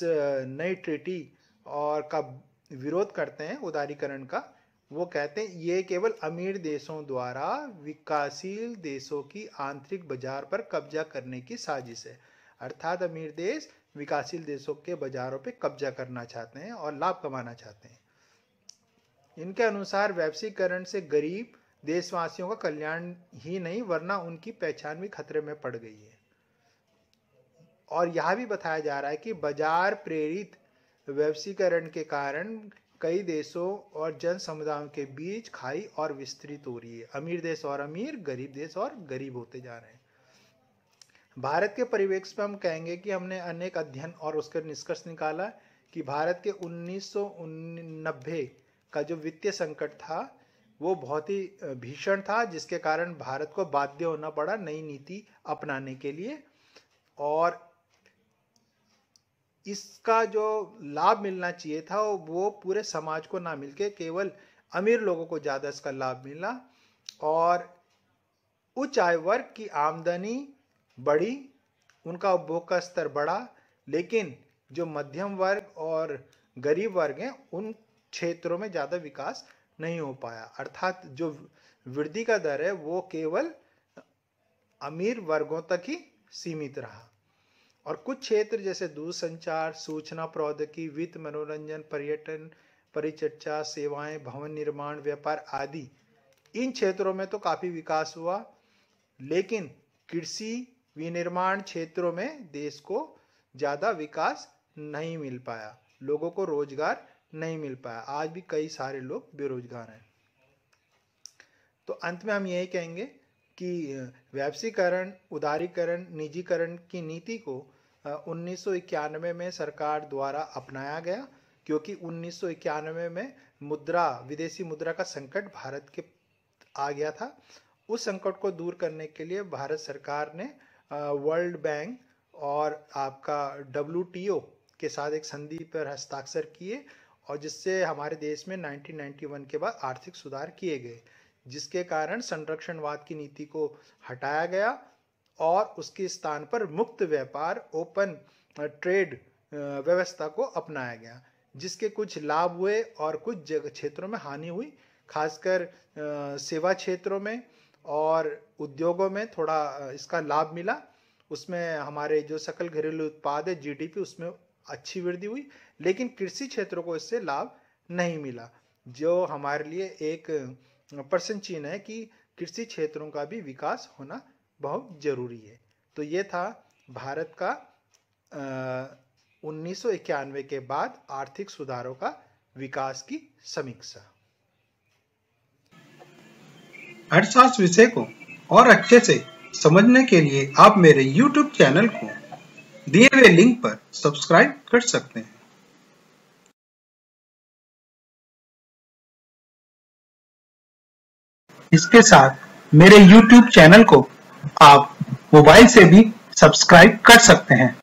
नई ट्रिटी और का विरोध करते हैं उदारीकरण का वो कहते हैं ये केवल अमीर देशों द्वारा विकासशील देशों की आंतरिक बाजार पर कब्जा करने की साजिश है अर्थात अमीर देश विकासशील देशों के बाजारों पर कब्जा करना चाहते हैं और लाभ कमाना चाहते हैं इनके अनुसार वैश्वीकरण से गरीब देशवासियों का कल्याण ही नहीं वरना उनकी पहचान भी खतरे में पड़ गई है और यह भी बताया जा रहा है कि बाजार प्रेरित वैश्वीकरण के कारण कई देशों और जन समुदायों के बीच खाई और विस्तृत हो रही है अमीर देश और अमीर गरीब देश और गरीब होते जा रहे हैं भारत के परिवेक्ष में हम कहेंगे कि हमने अनेक अध्ययन और उसके निष्कर्ष निकाला कि भारत के उन्नीस का जो वित्तीय संकट था वो बहुत ही भीषण था जिसके कारण भारत को बाध्य होना पड़ा नई नीति अपनाने के लिए और इसका जो लाभ मिलना चाहिए था वो पूरे समाज को ना मिलके केवल अमीर लोगों को ज़्यादा इसका लाभ मिला और उच्च आय वर्ग की आमदनी बढ़ी उनका उपभोग का स्तर बढ़ा लेकिन जो मध्यम वर्ग और गरीब वर्ग हैं उन क्षेत्रों में ज़्यादा विकास नहीं हो पाया अर्थात जो वृद्धि का दर है वो केवल अमीर वर्गों तक ही सीमित रहा और कुछ क्षेत्र जैसे दूरसंचार सूचना प्रौद्योगिकी वित्त मनोरंजन पर्यटन परिचर्चा सेवाएं भवन निर्माण व्यापार आदि इन क्षेत्रों में तो काफ़ी विकास हुआ लेकिन कृषि विनिर्माण क्षेत्रों में देश को ज़्यादा विकास नहीं मिल पाया लोगों को रोजगार नहीं मिल पाया आज भी कई सारे लोग बेरोजगार हैं तो अंत में हम यही कहेंगे कि व्यापसीकरण उदारीकरण निजीकरण की नीति को उन्नीस में सरकार द्वारा अपनाया गया क्योंकि उन्नीस में मुद्रा विदेशी मुद्रा का संकट भारत के आ गया था उस संकट को दूर करने के लिए भारत सरकार ने वर्ल्ड बैंक और आपका डब्ल्यू के साथ एक संधि पर हस्ताक्षर किए और जिससे हमारे देश में 1991 के बाद आर्थिक सुधार किए गए जिसके कारण संरक्षणवाद की नीति को हटाया गया और उसके स्थान पर मुक्त व्यापार ओपन ट्रेड uh, uh, व्यवस्था को अपनाया गया जिसके कुछ लाभ हुए और कुछ जगह क्षेत्रों में हानि हुई खासकर uh, सेवा क्षेत्रों में और उद्योगों में थोड़ा इसका लाभ मिला उसमें हमारे जो सकल घरेलू उत्पाद है जीडीपी उसमें अच्छी वृद्धि हुई लेकिन कृषि क्षेत्रों को इससे लाभ नहीं मिला जो हमारे लिए एक प्रश्न चिन्ह है कि कृषि क्षेत्रों का भी विकास होना बहुत जरूरी है तो ये था भारत का उन्नीस के बाद आर्थिक सुधारों का विकास की समीक्षा अर्थशास्त्र विषय को और अच्छे से समझने के लिए आप मेरे YouTube चैनल को दिए हुए लिंक पर सब्सक्राइब कर सकते हैं इसके साथ मेरे YouTube चैनल को आप मोबाइल से भी सब्सक्राइब कर सकते हैं